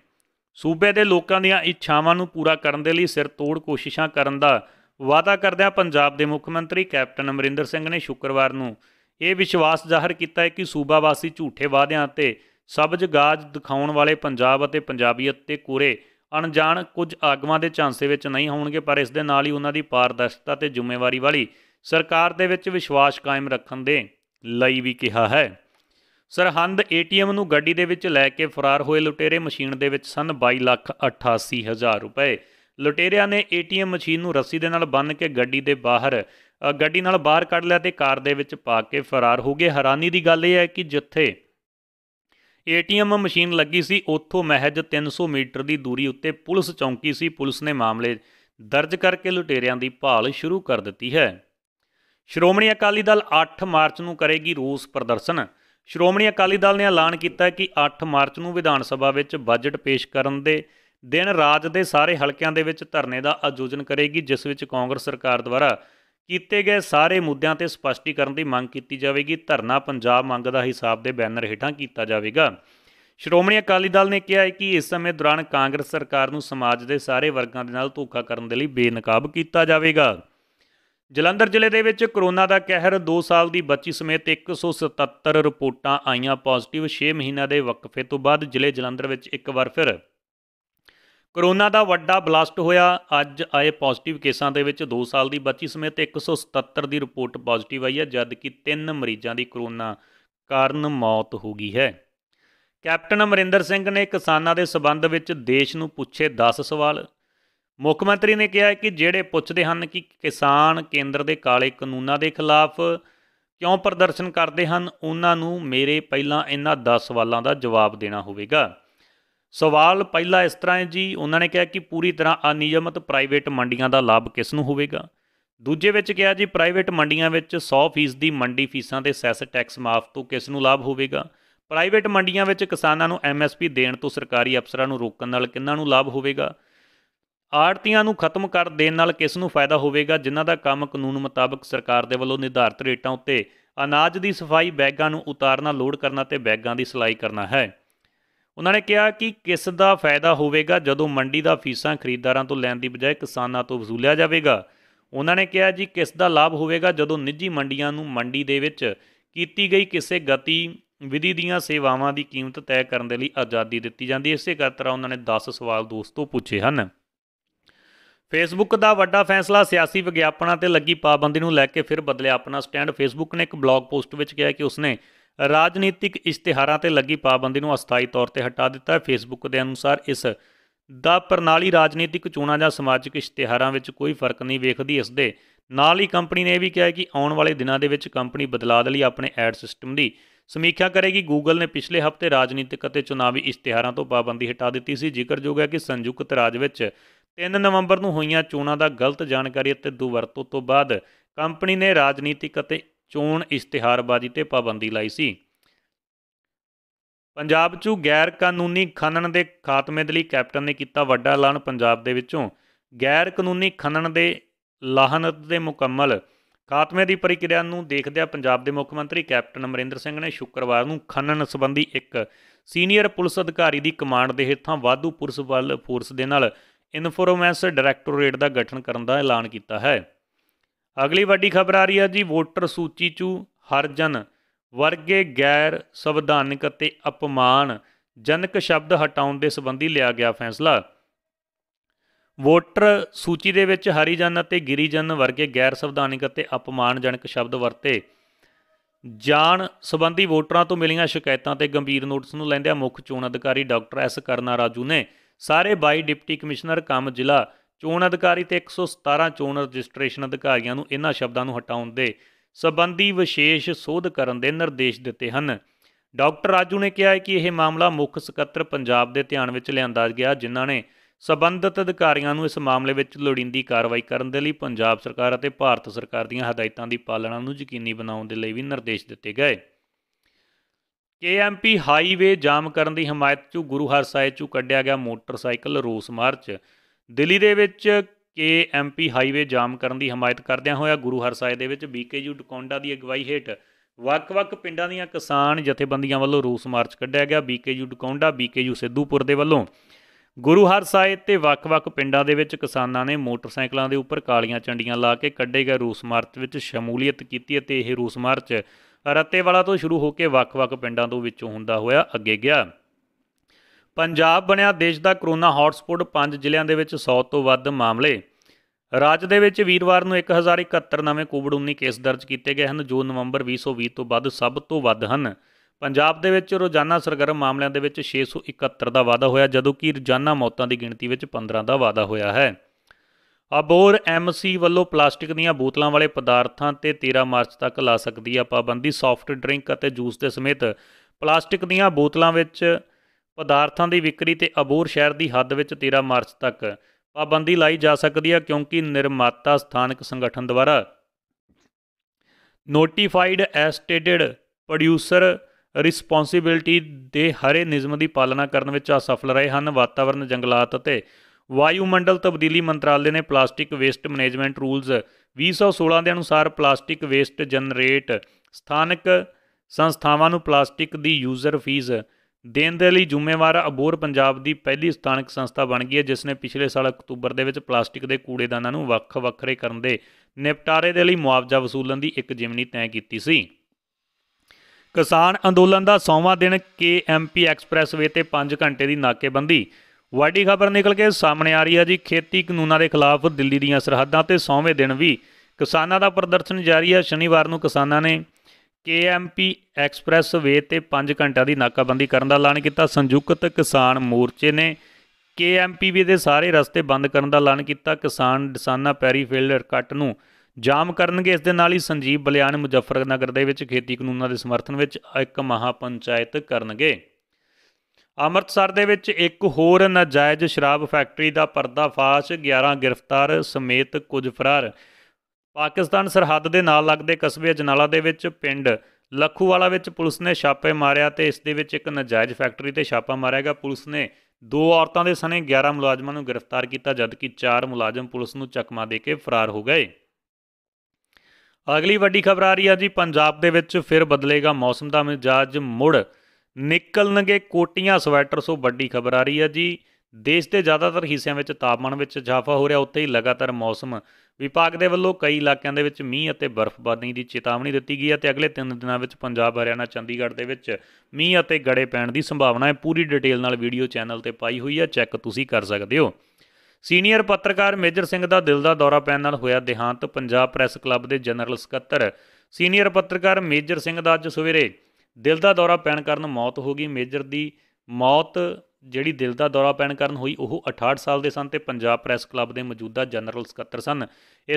ਸੂਬੇ ਦੇ ਲੋਕਾਂ ਦੀਆਂ ਇੱਛਾਵਾਂ ਨੂੰ ਪੂਰਾ ਕਰਨ ਦੇ ਲਈ ਸਿਰ ਤੋੜ ਕੋਸ਼ਿਸ਼ਾਂ ਕਰਨ ਦਾ ਵਾਅਦਾ ਕਰਦਿਆਂ ਪੰਜਾਬ ਦੇ ਮੁੱਖ ਮੰਤਰੀ ਕੈਪਟਨ ਅਮਰਿੰਦਰ ਸਿੰਘ ਨੇ ਸ਼ੁੱਕਰਵਾਰ ਨੂੰ ਇਹ ਵਿਸ਼ਵਾਸ ਜ਼ਾਹਰ ਕੀਤਾ ਹੈ ਕਿ ਸੂਬਾ ਵਾਸੀ ਝੂਠੇ ਵਾਅਦਿਆਂ ਅਤੇ ਸਬਜ ਗਾਜ ਦਿਖਾਉਣ ਵਾਲੇ ਪੰਜਾਬ ਅਤੇ ਪੰਜਾਬੀਅਤ ਤੇ ਕੋਰੇ ਅਣਜਾਣ ਕੁਝ ਆਗਮਾਂ ਦੇ ਝਾਂਸੇ ਵਿੱਚ ਨਹੀਂ ਹੋਣਗੇ ਪਰ ਇਸ ਦੇ ਨਾਲ ਹੀ ਉਹਨਾਂ ਦੀ ਪਾਰਦਰਸ਼ਤਾ ਤੇ ਜ਼ਿੰਮੇਵਾਰੀ ਵਾਲੀ ਸਰਕਾਰ ਦੇ ਵਿੱਚ ਵਿਸ਼ਵਾਸ ਕਾਇਮ ਰੱਖਣ ਦੇ ਲਈ ਵੀ ਕਿਹਾ ਹੈ ਸਰਹੰਦ ਏਟੀਐਮ ਨੂੰ ਗੱਡੀ ਦੇ ਵਿੱਚ ਲੈ ਕੇ ਫਰਾਰ ਹੋਏ ਲੁਟੇਰੇ ਮਸ਼ੀਨ ਦੇ ਵਿੱਚ ਸਨ 22 ਲੱਖ 88 ਹਜ਼ਾਰ ਰੁਪਏ ਲੁਟੇਰਿਆਂ ਨੇ ਏਟੀਐਮ ਮਸ਼ੀਨ ਨੂੰ ਰੱਸੀ ਦੇ ਨਾਲ ਬੰਨ੍ਹ ਕੇ ਗੱਡੀ ਦੇ ਬਾਹਰ ਗੱਡੀ ਨਾਲ ਬਾਹਰ ਕੱਢ ਲਿਆ ਤੇ ਕਾਰ ਦੇ ਵਿੱਚ ਪਾ ਕੇ ਫਰਾਰ ਹੋ ਗਏ ਹੈਰਾਨੀ ਦੀ ਗੱਲ ਇਹ ਹੈ ਕਿ ਜਿੱਥੇ ਏਟੀਐਮ ਮਸ਼ੀਨ ਲੱਗੀ ਸੀ ਉੱਥੋਂ ਮਹਿਜ 300 ਮੀਟਰ ਦੀ ਦੂਰੀ ਉੱਤੇ ਪੁਲਿਸ ਚੌਂਕੀ ਸੀ ਪੁਲਿਸ ਨੇ ਮਾਮਲੇ ਦਰਜ ਕਰਕੇ ਲੁਟੇਰਿਆਂ ਦੀ ਭਾਲ ਸ਼ੁਰੂ ਕਰ ਦਿੱਤੀ ਹੈ ਸ਼੍ਰੋਮਣੀ ਅਕਾਲੀ ਦਲ 8 ਮਾਰਚ ਨੂੰ ਕਰੇਗੀ ਰੋਸ ਪ੍ਰਦਰਸ਼ਨ ਸ਼੍ਰੋਮਣੀ ਅਕਾਲੀ ਦਲ ਨੇ ਐਲਾਨ ਕੀਤਾ ਕਿ 8 ਮਾਰਚ ਨੂੰ ਵਿਧਾਨ ਸਭਾ ਵਿੱਚ ਬਜਟ ਪੇਸ਼ ਕਰਨ ਦੇ ਦਿਨ ਰਾਜ ਦੇ ਸਾਰੇ ਹਲਕਿਆਂ ਦੇ ਵਿੱਚ ਧਰਨੇ ਦਾ ਆਯੋਜਨ ਕਰੇਗੀ ਜਿਸ ਵਿੱਚ ਕਾਂਗਰਸ ਸਰਕਾਰ ਦੁਆਰਾ ਕੀਤੇ ਗਏ ਸਾਰੇ ਮੁੱਦਿਆਂ ਤੇ ਸਪਸ਼ਟੀਕਰਨ ਦੀ ਮੰਗ ਕੀਤੀ ਜਾਵੇਗੀ ਧਰਨਾ ਪੰਜਾਬ ਮੰਗ ਦਾ ਹਿਸਾਬ ਦੇ ਬੈਨਰ ਹੇਠਾਂ ਕੀਤਾ ਜਾਵੇਗਾ ਸ਼੍ਰੋਮਣੀ ਅਕਾਲੀ ਦਲ ਨੇ ਕਿਹਾ ਹੈ ਕਿ ਇਸ ਸਮੇਂ ਦੌਰਾਨ ਕਾਂਗਰਸ ਸਰਕਾਰ ਨੂੰ ਸਮਾਜ ਦੇ ਸਾਰੇ ਵਰਗਾਂ ਦੇ ਨਾਲ ਧੋਖਾ ਕਰਨ ਦੇ ਲਈ ਬੇਨਕਾਬ ਕੀਤਾ ਜਾਵੇਗਾ ਜਲੰਧਰ ਜ਼ਿਲ੍ਹੇ ਦੇ ਵਿੱਚ ਕਰੋਨਾ ਦਾ ਕਹਿਰ 2 ਸਾਲ ਦੀ ਬੱਚੀ ਸਮੇਤ 177 ਰਿਪੋਰਟਾਂ ਆਈਆਂ ਪੋਜ਼ਿਟਿਵ 6 ਮਹੀਨਾ ਦੇ ਵਕਫੇ ਤੋਂ ਬਾਅਦ ਜ਼ਿਲ੍ਹੇ ਜਲੰਧਰ ਵਿੱਚ ਇੱਕ ਵਾਰ ਫਿਰ ਕਰੋਨਾ ਦਾ ਵੱਡਾ ਬਲਾਸਟ ਹੋਇਆ ਅੱਜ ਆਏ ਪੋਜ਼ਿਟਿਵ ਕੇਸਾਂ ਦੇ ਵਿੱਚ 2 ਸਾਲ ਦੀ ਬੱਚੀ ਸਮੇਤ 177 ਦੀ ਰਿਪੋਰਟ ਪੋਜ਼ਿਟਿਵ ਆਈ ਹੈ ਜਦਕਿ 3 ਮਰੀਜ਼ਾਂ ਦੀ ਕਰੋਨਾ ਕਾਰਨ ਮੌਤ ਹੋ ਗਈ ਹੈ ਕੈਪਟਨ ਅਮਰਿੰਦਰ ਸਿੰਘ ਨੇ ਕਿਸਾਨਾਂ ਦੇ ਸਬੰਧ ਵਿੱਚ ਦੇਸ਼ ਨੂੰ ਪੁੱਛੇ 10 ਸਵਾਲ ਮੁੱਖ ਮੰਤਰੀ ਨੇ ਕਿਹਾ ਕਿ ਜਿਹੜੇ ਪੁੱਛਦੇ ਹਨ ਕਿ ਕਿਸਾਨ ਕੇਂਦਰ ਦੇ ਕਾਲੇ ਕਾਨੂੰਨਾਂ ਦੇ ਖਿਲਾਫ ਕਿਉਂ ਪ੍ਰਦਰਸ਼ਨ ਕਰਦੇ ਹਨ ਉਹਨਾਂ ਨੂੰ ਮੇਰੇ ਪਹਿਲਾਂ ਇਹਨਾਂ 10 ਸਵਾਲਾਂ ਦਾ ਜਵਾਬ ਦੇਣਾ ਹੋਵੇਗਾ ਸਵਾਲ ਪਹਿਲਾ ਇਸ ਤਰ੍ਹਾਂ ਹੈ ਜੀ ਉਹਨਾਂ ਨੇ ਕਿਹਾ ਕਿ ਪੂਰੀ ਤਰ੍ਹਾਂ ਅਨਿਯਮਤ ਪ੍ਰਾਈਵੇਟ ਮੰਡੀਆਂ ਦਾ ਲਾਭ ਕਿਸ ਨੂੰ ਹੋਵੇਗਾ ਦੂਜੇ ਵਿੱਚ ਕਿਹਾ ਜੀ ਪ੍ਰਾਈਵੇਟ ਮੰਡੀਆਂ ਵਿੱਚ 100% ਦੀ ਮੰਡੀ ਫੀਸਾਂ ਤੇ ਸੈਸ ਟੈਕਸ ਮਾਫ ਤੋਂ ਕਿਸ ਨੂੰ ਲਾਭ ਹੋਵੇਗਾ ਪ੍ਰਾਈਵੇਟ ਮੰਡੀਆਂ ਵਿੱਚ ਕਿਸਾਨਾਂ ਨੂੰ ਐਮਐਸਪੀ ਦੇਣ ਤੋਂ ਸਰਕਾਰੀ ਅਫਸਰਾਂ ਨੂੰ ਰੋਕਣ ਨਾਲ ਕਿੰਨਾ ਨੂੰ ਲਾਭ ਹੋਵੇਗਾ ਆੜਤੀਆਂ ਨੂੰ ਖਤਮ ਕਰ ਦੇਣ ਨਾਲ ਕਿਸ ਨੂੰ ਫਾਇਦਾ ਹੋਵੇਗਾ ਜਿਨ੍ਹਾਂ ਦਾ ਕੰਮ ਕਾਨੂੰਨ ਮੁਤਾਬਕ ਸਰਕਾਰ ਦੇ ਵੱਲੋਂ ਨਿਰਧਾਰਤ ਰੇਟਾਂ ਉੱਤੇ ਅਨਾਜ ਦੀ ਸਫਾਈ ਬੈਗਾਂ ਨੂੰ ਉਤਾਰਨਾ ਲੋਡ ਕਰਨਾ ਤੇ ਬੈਗਾਂ ਦੀ ਸਲਾਈ ਕਰਨਾ ਹੈ ਉਹਨਾਂ ਨੇ ਕਿਹਾ ਕਿ ਕਿਸ ਦਾ ਫਾਇਦਾ ਹੋਵੇਗਾ ਜਦੋਂ ਮੰਡੀ ਦਾ ਫੀਸਾਂ ਖਰੀਦਦਾਰਾਂ ਤੋਂ ਲੈਣ ਦੀ ਬਜਾਏ ਕਿਸਾਨਾਂ ਤੋਂ ਵਸੂਲਿਆ ਜਾਵੇਗਾ ਉਹਨਾਂ ਨੇ ਕਿਹਾ ਜੀ ਕਿਸ ਦਾ ਲਾਭ ਹੋਵੇਗਾ ਜਦੋਂ ਨਿੱਜੀ ਮੰਡੀਆਂ ਨੂੰ ਮੰਡੀ ਦੇ ਵਿੱਚ ਕੀਤੀ ਗਈ ਕਿਸੇ ਗਤੀ ਵਿਧੀ ਦੀਆਂ ਸੇਵਾਵਾਂ ਦੀ ਕੀਮਤ ਤੈਅ ਕਰਨ ਦੇ ਲਈ ਆਜ਼ਾਦੀ ਦਿੱਤੀ ਜਾਂਦੀ ਹੈ ਇਸੇ ਤਰ੍ਹਾਂ ਉਹਨਾਂ ਨੇ 10 ਸਵਾਲ ਦੋਸਤੋ ਪੁੱਛੇ ਹਨ ਫੇਸਬੁੱਕ ਦਾ ਵੱਡਾ ਫੈਸਲਾ ਸਿਆਸੀ ਵਿਗਿਆਪਨਾਂ ਤੇ ਲੱਗੀ ਪਾਬੰਦੀ ਨੂੰ ਲੈ ਕੇ ਫਿਰ ਬਦਲਿਆ ਆਪਣਾ ਸਟੈਂਡ ਫੇਸਬੁੱਕ ਨੇ ਇੱਕ ਬਲੌਗ ਪੋਸਟ ਵਿੱਚ ਕਿਹਾ ਕਿ ਉਸਨੇ ਰਾਜਨੀਤਿਕ ਇਸ਼ਤਿਹਾਰਾਂ ਤੇ ਲੱਗੀ ਪਾਬੰਦੀ ਨੂੰ ਅਸਥਾਈ ਤੌਰ ਤੇ ਹਟਾ ਦਿੱਤਾ ਹੈ ਫੇਸਬੁੱਕ ਦੇ ਅਨੁਸਾਰ ਇਸ ਦਾ ਪ੍ਰਣਾਲੀ ਰਾਜਨੀਤਿਕ ਚੋਣਾਂ ਜਾਂ ਸਮਾਜਿਕ ਇਸ਼ਤਿਹਾਰਾਂ ਵਿੱਚ ਕੋਈ ਫਰਕ ਨਹੀਂ ਵੇਖਦੀ ਇਸ ਦੇ ਨਾਲ ਹੀ ਕੰਪਨੀ ਨੇ ਇਹ ਵੀ ਕਿਹਾ ਕਿ ਆਉਣ ਵਾਲੇ ਦਿਨਾਂ ਦੇ ਵਿੱਚ ਕੰਪਨੀ ਬਦਲਾਅ ਦੇ ਲਈ ਆਪਣੇ ਐਡ ਸਿਸਟਮ ਦੀ ਸਮੀਖਿਆ ਕਰੇਗੀ ਗੂਗਲ ਨੇ ਪਿਛਲੇ ਹਫਤੇ ਰਾਜਨੀਤਿਕ ਅਤੇ ਚੋਣਾਵੀ ਇਸ਼ਤਿਹਾਰਾਂ ਤੋਂ ਪਾਬੰਦੀ ਹਟਾ ਦਿੱਤੀ ਸੀ ਜ਼ਿਕਰਯੋਗ ਹੈ ਕਿ ਸੰਯੁਕਤ ਰਾਜ ਵਿੱਚ 3 ਨਵੰਬਰ ਨੂੰ ਹੋਈਆਂ ਚੋਣਾਂ ਦਾ ਗਲਤ ਜਾਣਕਾਰੀ ਅਤੇ ਦੁਵਰਤੋਂ ਤੋਂ ਬਾਅਦ ਕੰਪਨੀ ਨੇ ਰਾਜਨੀਤਿਕ ਅਤੇ ਚੋਣ ਇਸ਼ਤਿਹਾਰਬਾਜ਼ੀ ਤੇ ਪਾਬੰਦੀ ਲਾਈ ਸੀ ਪੰਜਾਬ 'ਚ ਗੈਰ ਕਾਨੂੰਨੀ ਖਨਨ ਦੇ ਖਾਤਮੇ ਦੇ ਲਈ ਕੈਪਟਨ ਨੇ ਕੀਤਾ ਵੱਡਾ ਐਲਾਨ ਪੰਜਾਬ ਦੇ ਵਿੱਚੋਂ ਗੈਰ ਕਾਨੂੰਨੀ ਖਨਨ ਦੇ ਲਾਹਨਤ ਦੇ ਮੁਕੰਮਲ ਖਾਤਮੇ ਦੀ ਪ੍ਰਕਿਰਿਆ ਨੂੰ ਦੇਖਦਿਆਂ ਪੰਜਾਬ ਦੇ ਮੁੱਖ ਮੰਤਰੀ ਕੈਪਟਨ ਅਮਰਿੰਦਰ ਸਿੰਘ ਨੇ ਸ਼ੁੱਕਰਵਾਰ ਨੂੰ ਖਨਨ ਸੰਬੰਧੀ ਇੱਕ ਸੀਨੀਅਰ ਪੁਲਿਸ ਅਧਿਕਾਰੀ ਦੀ ਕਮਾਂਡ ਦੇ ਹੇਠਾਂ ਵਾਧੂ ਪੁਲਿਸ ਬਲ ਫੋਰਸ ਦੇ ਨਾਲ ਇਨਫੋਰਮੈਂਸ ਡਾਇਰੈਕਟੋਰੇਟ ਦਾ ਗਠਨ ਕਰਨ ਦਾ ਐਲਾਨ ਕੀਤਾ ਹੈ ਅਗਲੀ ਵੱਡੀ ਖਬਰ ਆ ਰਹੀ ਹੈ ਜੀ ਵੋਟਰ ਸੂਚੀ 'ਚ ਹਰਜਨ ਵਰਗੇ ਗੈਰ ਸੰਵਿਧਾਨਿਕ ਅਤੇ ਅਪਮਾਨ ਜਨਕ ਸ਼ਬਦ ਹਟਾਉਣ ਦੇ ਸੰਬੰਧੀ ਲਿਆ ਗਿਆ ਫੈਸਲਾ ਵੋਟਰ ਸੂਚੀ ਦੇ ਵਿੱਚ ਹਰੀਜਨ ਅਤੇ ਗਿਰੀਜਨ ਵਰਗੇ ਗੈਰ ਸੰਵਿਧਾਨਿਕ ਅਤੇ ਅਪਮਾਨਜਨਕ ਸ਼ਬਦ ਵਰਤੇ ਜਾਣ ਸੰਬੰਧੀ ਵੋਟਰਾਂ ਤੋਂ ਮਿਲੀਆਂ ਸ਼ਿਕਾਇਤਾਂ ਤੇ ਗੰਭੀਰ ਨੋਟਿਸ ਨੂੰ ਲੈਂਦਿਆਂ ਮੁੱਖ ਚੋਣ ਅਧਿਕਾਰੀ ਡਾਕਟਰ ਐਸ ਕਰਨਾ ਰਾਜੂ ਨੇ ਸਾਰੇ 22 ਡਿਪਟੀ ਕਮਿਸ਼ਨਰ ਕੰਮ ਜ਼ਿਲ੍ਹਾ ਚੋਣ ਅਧਿਕਾਰੀ ਤੇ 117 ਚੋਣ ਰਜਿਸਟ੍ਰੇਸ਼ਨ ਅਧਿਕਾਰੀਆਂ ਨੂੰ ਇਹਨਾਂ ਸ਼ਬਦਾਂ ਨੂੰ ਹਟਾਉਣ ਦੇ ਸਬੰਧੀ ਵਿਸ਼ੇਸ਼ ਸੋਧ ਕਰਨ ਦੇ ਨਿਰਦੇਸ਼ ਦਿੱਤੇ ਹਨ ਡਾਕਟਰ ਰਾਜੂ ਨੇ ਕਿਹਾ ਕਿ ਇਹ ਮਾਮਲਾ ਮੁੱਖ ਸਕੱਤਰ ਪੰਜਾਬ ਦੇ ਧਿਆਨ ਵਿੱਚ ਲਿਆਂਦਾ ਗਿਆ ਜਿਨ੍ਹਾਂ ਨੇ ਸਬੰਧਤ ਅਧਿਕਾਰੀਆਂ ਨੂੰ ਇਸ ਮਾਮਲੇ ਵਿੱਚ ਲੋੜੀਂਦੀ ਕਾਰਵਾਈ ਕਰਨ ਦੇ ਲਈ ਪੰਜਾਬ ਸਰਕਾਰ ਅਤੇ ਭਾਰਤ ਸਰਕਾਰ ਦੀਆਂ ਹਦਾਇਤਾਂ ਦੀ ਪਾਲਣਾ ਨੂੰ ਯਕੀਨੀ ਬਣਾਉਣ ਦੇ ਲਈ ਵੀ ਨਿਰਦੇਸ਼ ਦਿੱਤੇ ਗਏ ਕੇਐਮਪੀ ਹਾਈਵੇ ਜਾਮ ਕਰਨ ਦੀ ਹਮਾਇਤ 'ਚ ਗੁਰੂ ਹਰਸਾਏ 'ਚ ਕੱਢਿਆ ਗਿਆ ਮੋਟਰਸਾਈਕਲ ਰੋਸ ਮਾਰਚ ਦਿੱਲੀ ਦੇ ਵਿੱਚ ਕੇ ਹਾਈਵੇ ਜਾਮ ਕਰਨ ਦੀ ਹਮਾਇਤ ਕਰਦਿਆਂ ਹੋਇਆ ਗੁਰੂ ਹਰਸਾਏ ਦੇ ਵਿੱਚ ਬੀਕੇਯੂ ਡਕੌਂਡਾ ਦੀ ਅਗਵਾਈ ਹੇਠ ਵੱਖ-ਵੱਖ ਪਿੰਡਾਂ ਦੀਆਂ ਕਿਸਾਨ ਜਥੇਬੰਦੀਆਂ ਵੱਲੋਂ ਰੋਸ ਮਾਰਚ ਕੱਢਿਆ ਗਿਆ ਬੀਕੇਯੂ ਡਕੌਂਡਾ ਬੀਕੇਯੂ ਸਿੱਧੂਪੁਰ ਦੇ ਵੱਲੋਂ ਗੁਰੂ ਹਰਸਾਏ ਤੇ ਵੱਖ-ਵੱਖ ਪਿੰਡਾਂ ਦੇ ਵਿੱਚ ਕਿਸਾਨਾਂ ਨੇ ਮੋਟਰਸਾਈਕਲਾਂ ਦੇ ਉੱਪਰ ਕਾਲੀਆਂ ਚੰਡੀਆਂ ਲਾ ਕੇ ਕੱਢੇ ਗਏ ਰੋਸ ਮਾਰਚ ਵਿੱਚ ਸ਼ਮੂਲੀਅਤ ਕੀਤੀ ਅਤੇ ਇਹ ਰੋਸ ਮਾਰਚ ਰੱਤੇਵਾਲਾ ਤੋਂ ਸ਼ੁਰੂ ਹੋ ਕੇ ਵੱਖ-ਵੱਖ ਪਿੰਡਾਂ ਤੋਂ ਵਿੱਚੋਂ ਹੁੰਦਾ ਹੋਇਆ ਅੱਗੇ ਗਿਆ ਪੰਜਾਬ ਬਣਿਆ ਦੇਸ਼ ਦਾ ਕਰੋਨਾ ਹੌਟਸਪੌਟ 5 ਜ਼ਿਲ੍ਹਿਆਂ ਦੇ ਵਿੱਚ 100 ਤੋਂ ਵੱਧ ਮਾਮਲੇ ਰਾਜ ਦੇ ਵਿੱਚ ਵੀਰਵਾਰ ਨੂੰ 1071 ਨਵੇਂ ਕੋਵਿਡ-19 ਕੇਸ ਦਰਜ ਕੀਤੇ ਗਏ ਹਨ ਜੋ ਨਵੰਬਰ 2020 ਤੋਂ ਵੱਧ ਸਭ ਤੋਂ ਵੱਧ ਹਨ ਪੰਜਾਬ ਦੇ ਵਿੱਚ ਰੋਜ਼ਾਨਾ ਸਰਗਰਮ ਮਾਮਲਿਆਂ ਦੇ ਵਿੱਚ 671 ਦਾ ਵਾਧਾ ਹੋਇਆ ਜਦੋਂ ਕਿ ਰੋਜ਼ਾਨਾ ਮੌਤਾਂ ਦੀ ਗਿਣਤੀ ਵਿੱਚ 15 ਦਾ ਵਾਧਾ ਹੋਇਆ ਹੈ ਅਬੋਰ ਐਮਸੀ ਵੱਲੋਂ ਪਲਾਸਟਿਕ ਦੀਆਂ ਬੋਤਲਾਂ ਵਾਲੇ ਪਦਾਰਥਾਂ ਤੇ 13 ਮਾਰਚ ਤੱਕ ਲਾ ਸਕਦੀ ਆ ਪਾਬੰਦੀ ਸੌਫਟ ਡਰਿੰਕ ਅਤੇ ਜੂਸ ਦੇ ਸਮੇਤ ਪਲਾਸਟਿਕ ਦੀਆਂ ਬੋਤਲਾਂ ਵਿੱਚ ਪਦਾਰਥਾਂ ਦੀ ਵਿਕਰੀ ਤੇ ਅਬੂਰ ਸ਼ਹਿਰ ਦੀ ਹੱਦ ਵਿੱਚ 13 ਮਾਰਚ ਤੱਕ ਪਾਬੰਦੀ ਲਾਈ ਜਾ ਸਕਦੀ ਹੈ ਕਿਉਂਕਿ ਨਿਰਮਾਤਾ ਸਥਾਨਕ ਸੰਗਠਨ ਦੁਆਰਾ ਨੋਟੀਫਾਈਡ ਐਸਟੇਟਿਡ ਪ੍ਰੋਡਿਊਸਰ ਰਿਸਪੌਂਸਿਬਿਲਟੀ ਦੇ ਹਰੇ ਨਿਯਮ ਦੀ ਪਾਲਣਾ ਕਰਨ ਵਿੱਚ ਅਸਫਲ ਰਹੇ ਹਨ ਵਾਤਾਵਰਣ ਜੰਗਲਾਤ ਅਤੇ ਵਾਯੂਮੰਡਲ ਤਬਦੀਲੀ ਮੰਤਰਾਲੇ ਨੇ ਪਲਾਸਟਿਕ ਵੇਸਟ ਮੈਨੇਜਮੈਂਟ ਰੂਲਸ 2016 ਦੇ ਅਨੁਸਾਰ ਪਲਾਸਟਿਕ ਵੇਸਟ ਜਨਰੇਟ ਸਥਾਨਕ ਸੰਸਥਾਵਾਂ ਨੂੰ ਪਲਾਸਟਿਕ ਦੀ ਯੂਜ਼ਰ ਫੀਸ ਦੇਣ ਦੇ ਲਈ ਜ਼ਿੰਮੇਵਾਰ ਅਬੋਰ ਪੰਜਾਬ ਦੀ ਪਹਿਲੀ ਸਥਾਨਕ ਸੰਸਥਾ ਬਣ ਗਈ ਹੈ ਜਿਸ ਨੇ ਪਿਛਲੇ ਸਾਲ ਅਕਤੂਬਰ ਦੇ ਵਿੱਚ ਪਲਾਸਟਿਕ ਦੇ ਕੂੜੇਦਾਨਾਂ ਨੂੰ ਵੱਖ ਵੱਖਰੇ ਕਰਨ ਦੇ ਨਿਪਟਾਰੇ ਦੇ ਲਈ ਮੁਆਵਜ਼ਾ ਵਸੂਲਣ ਦੀ ਇੱਕ ਜਿਮਨੀ ਤੈਅ ਕੀਤੀ ਸੀ ਕਿਸਾਨ ਅੰਦੋਲਨ ਦਾ 100ਵਾਂ ਦਿਨ ਕੇਐਮਪੀ ਐਕਸਪ੍ਰੈਸਵੇ ਤੇ 5 ਘੰਟੇ ਦੀ ਨਾਕੇਬੰਦੀ ਵੱਡੀ ਖਬਰ ਨਿਕਲ ਕੇ ਸਾਹਮਣੇ ਆ ਰਹੀ ਹੈ ਜੀ ਖੇਤੀ ਕਾਨੂੰਨਾਂ ਦੇ ਖਿਲਾਫ ਦਿੱਲੀ ਦੀਆਂ ਸਰਹੱਦਾਂ ਤੇ 100ਵੇਂ ਦਿਨ ਵੀ ਕਿਸਾਨਾਂ ਦਾ ਪ੍ਰਦਰਸ਼ਨ ਜਾਰੀ ਹੈ ਸ਼ਨੀਵਾਰ ਨੂੰ ਕਿਸਾਨਾਂ ਨੇ ਕੇਐਮਪੀ ਐਕਸਪ੍ਰੈਸ ਵੇ ਤੇ 5 ਘੰਟਿਆਂ ਦੀ ਨਾਕਾਬੰਦੀ ਕਰਨ ਦਾ ਐਲਾਨ ਕੀਤਾ ਸੰਯੁਕਤ ਕਿਸਾਨ ਮੋਰਚੇ ਨੇ ਕੇਐਮਪੀਵੀ ਦੇ ਸਾਰੇ ਰਸਤੇ ਬੰਦ ਕਰਨ ਦਾ ਐਲਾਨ ਕੀਤਾ ਕਿਸਾਨ ਪੈਰੀ ਪੈਰੀਫੀਲਡ ਕੱਟ ਨੂੰ ਜਾਮ ਕਰਨਗੇ ਇਸ ਦੇ ਨਾਲ ਹੀ ਸੰਜੀਵ ਬਲਿਆਣ ਮੁਜ਼ੱਫਰਨਗਰ ਦੇ ਵਿੱਚ ਖੇਤੀ ਕਾਨੂੰਨਾਂ ਦੇ ਸਮਰਥਨ ਵਿੱਚ ਇੱਕ ਮਹਾ ਪੰਚਾਇਤ ਕਰਨਗੇ ਅੰਮ੍ਰਿਤਸਰ ਦੇ ਵਿੱਚ ਇੱਕ ਹੋਰ ਨਾਜਾਇਜ਼ ਸ਼ਰਾਬ ਫੈਕਟਰੀ ਦਾ ਪਰਦਾਫਾਸ਼ 11 ਗ੍ਰਿਫਤਾਰ ਸਮੇਤ ਕੁਝ ਫਰਾਰ ਪਾਕਿਸਤਾਨ ਸਰਹੱਦ ਦੇ ਨਾਲ ਲੱਗਦੇ ਕਸਬੇ ਅਜਨਾਲਾ ਦੇ ਵਿੱਚ ਪਿੰਡ ਲੱਖੂਵਾਲਾ ਵਿੱਚ ਪੁਲਿਸ ਨੇ ਛਾਪੇ ਮਾਰਿਆ ਤੇ ਇਸ ਦੇ ਵਿੱਚ ਇੱਕ ਨਜਾਇਜ਼ ਫੈਕਟਰੀ ਤੇ ਛਾਪਾ ਮਾਰਿਆ ਗਿਆ ਪੁਲਿਸ ਨੇ ਦੋ ਔਰਤਾਂ ਦੇ ਸਣੇ 11 ਮੁਲਾਜ਼ਮਾਂ ਨੂੰ ਗ੍ਰਿਫਤਾਰ ਕੀਤਾ ਜਦਕਿ 4 ਮੁਲਾਜ਼ਮ ਪੁਲਿਸ ਨੂੰ ਚਕਮਾ ਦੇ ਕੇ ਫਰਾਰ ਹੋ ਗਏ ਅਗਲੀ ਵੱਡੀ ਖਬਰ ਆ ਰਹੀ ਹੈ ਜੀ ਪੰਜਾਬ ਦੇ ਵਿੱਚ ਫਿਰ ਬਦਲੇਗਾ ਮੌਸਮ ਦਾ ਮਿਜਾਜ ਮੁੜ ਨਿਕਲਣਗੇ ਕੋਟੀਆਂ ਸਵੈਟਰ ਸੋ ਵੱਡੀ ਖਬਰ ਆ ਰਹੀ ਹੈ ਜੀ ਦੇਸ਼ ਦੇ ਜ਼ਿਆਦਾਤਰ ਹਿੱਸਿਆਂ ਵਿੱਚ ਤਾਪਮਾਨ ਵਿੱਚ ਇਜ਼ਾਫਾ ਹੋ ਰਿਹਾ ਉੱਥੇ ਹੀ ਲਗਾਤਾਰ ਮੌਸਮ ਵਿਭਾਗ ਦੇ ਵੱਲੋਂ ਕਈ ਇਲਾਕਿਆਂ ਦੇ ਵਿੱਚ ਮੀਂਹ ਅਤੇ ਬਰਫ਼ਬਾਰੀ ਦੀ ਚੇਤਾਵਨੀ ਦਿੱਤੀ ਗਈ ਹੈ ਤੇ ਅਗਲੇ 3 ਦਿਨਾਂ ਵਿੱਚ ਪੰਜਾਬ ਹਰਿਆਣਾ ਚੰਡੀਗੜ੍ਹ ਦੇ ਵਿੱਚ ਮੀਂਹ ਅਤੇ ਗੜੇ ਪੈਣ ਦੀ ਸੰਭਾਵਨਾ ਹੈ ਪੂਰੀ ਡਿਟੇਲ ਨਾਲ ਵੀਡੀਓ ਚੈਨਲ ਤੇ ਪਾਈ ਹੋਈ ਹੈ ਚੈੱਕ ਤੁਸੀਂ ਕਰ ਸਕਦੇ ਹੋ ਸੀਨੀਅਰ ਪੱਤਰਕਾਰ ਮੇਜਰ ਸਿੰਘ ਦਾ ਦਿਲ ਦਾ ਦੌਰਾ ਪੈਣ ਨਾਲ ਹੋਇਆ ਦੇਹਾਂਤ ਪੰਜਾਬ ਪ੍ਰੈਸ ਕਲੱਬ ਦੇ ਜਨਰਲ ਸਕੱਤਰ ਸੀਨੀਅਰ ਪੱਤਰਕਾਰ ਮੇਜਰ ਸਿੰਘ ਦਾ ਅੱਜ ਸਵੇਰੇ ਦਿਲ ਦਾ ਦੌਰਾ ਪੈਣ ਕਾਰਨ ਮੌਤ ਹੋ ਗਈ ਮੇਜਰ ਦੀ ਮੌਤ ਜਿਹੜੀ ਦਿਲ ਦਾ ਦੌਰਾ ਪੈਣ ਕਾਰਨ ਹੋਈ ਉਹ 68 ਸਾਲ ਦੇ ਸਨ ਤੇ ਪੰਜਾਬ ਪ੍ਰੈਸ ਕਲੱਬ ਦੇ ਮੌਜੂਦਾ ਜਨਰਲ ਸਕੱਤਰ ਸਨ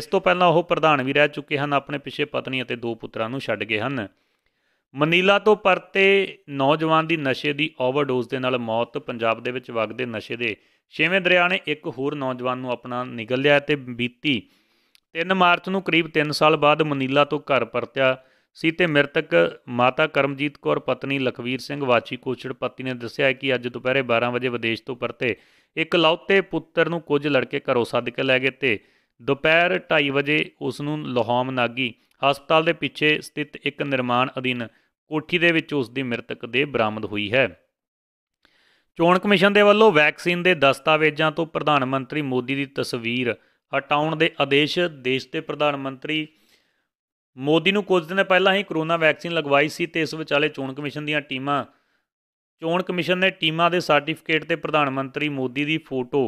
ਇਸ ਤੋਂ ਪਹਿਲਾਂ ਉਹ ਪ੍ਰਧਾਨ ਵੀ ਰਹਿ ਚੁੱਕੇ ਹਨ ਆਪਣੇ ਪਿੱਛੇ ਪਤਨੀ ਅਤੇ ਦੋ ਪੁੱਤਰਾਂ ਨੂੰ ਛੱਡ ਗਏ ਹਨ ਮਨੀਲਾ ਤੋਂ ਪਰਤੇ ਨੌਜਵਾਨ ਦੀ ਨਸ਼ੇ ਦੀ ਓਵਰਡੋਜ਼ ਦੇ ਨਾਲ ਮੌਤ ਪੰਜਾਬ ਦੇ ਵਿੱਚ ਵਗਦੇ ਨਸ਼ੇ ਦੇ ਛੇਵੇਂ ਦਰਿਆ ਨੇ ਇੱਕ ਹੋਰ ਨੌਜਵਾਨ ਨੂੰ ਆਪਣਾ ਨਿਗਲ ਲਿਆ ਤੇ ਬੀਤੀ 3 ਮਾਰਚ ਨੂੰ ਕਰੀਬ 3 ਸਾਲ ਬਾਅਦ ਮਨੀਲਾ ਤੋਂ ਘਰ ਪਰਤਿਆ ਸੀ ਤੇ ਮ੍ਰਿਤਕ ਮਾਤਾ ਕਰਮਜੀਤ ਕੌਰ ਪਤਨੀ ਲਖਵੀਰ ਸਿੰਘ ਵਾਚੀ ਕੋਚੜ ਪਤੀ ਨੇ ਦੱਸਿਆ ਕਿ ਅੱਜ ਦੁਪਹਿਰੇ 12 ਵਜੇ ਵਿਦੇਸ਼ ਤੋਂ ਪਰਤੇ ਇੱਕ ਲੌਤੇ ਪੁੱਤਰ ਨੂੰ ਕੁਝ ਲੜਕੇ ਘਰੋਂ ਸੱਦ ਕੇ ਲੈ ਗਏ ਤੇ ਦੁਪਹਿਰ 2:30 ਵਜੇ ਉਸ ਨੂੰ ਲਾਹੌਮ ਨਾਗੀ ਹਸਪਤਾਲ ਦੇ ਪਿੱਛੇ ਸਥਿਤ ਇੱਕ ਨਿਰਮਾਣ ਅਧੀਨ ਕੋਠੀ ਦੇ ਵਿੱਚ ਉਸ ਦੀ ਮ੍ਰਿਤਕ ਦੇ ਬਰਾਮਦ ਹੋਈ ਹੈ ਚੋਣ ਕਮਿਸ਼ਨ ਦੇ ਵੱਲੋਂ ਵੈਕਸੀਨ ਦੇ ਦਸਤਾਵੇਜ਼ਾਂ ਤੋਂ ਪ੍ਰਧਾਨ ਮੰਤਰੀ ਮੋਦੀ ਦੀ ਤਸਵੀਰ ਹਟਾਉਣ ਦੇ ਆਦੇਸ਼ ਦੇਸ਼ ਦੇ ਪ੍ਰਧਾਨ ਮੰਤਰੀ ਮੋਦੀ ਨੂੰ ਕੁਝ ਦਿਨ ਪਹਿਲਾਂ ਹੀ ਕਰੋਨਾ ਵੈਕਸੀਨ ਲਗਵਾਈ ਸੀ ਤੇ ਇਸ ਵਿਚਾਲੇ ਚੋਣ ਕਮਿਸ਼ਨ ਦੀਆਂ ਟੀਮਾਂ ਚੋਣ ਕਮਿਸ਼ਨ ਨੇ ਟੀਮਾਂ ਦੇ ਸਰਟੀਫਿਕੇਟ ਤੇ ਪ੍ਰਧਾਨ ਮੰਤਰੀ ਮੋਦੀ ਦੀ ਫੋਟੋ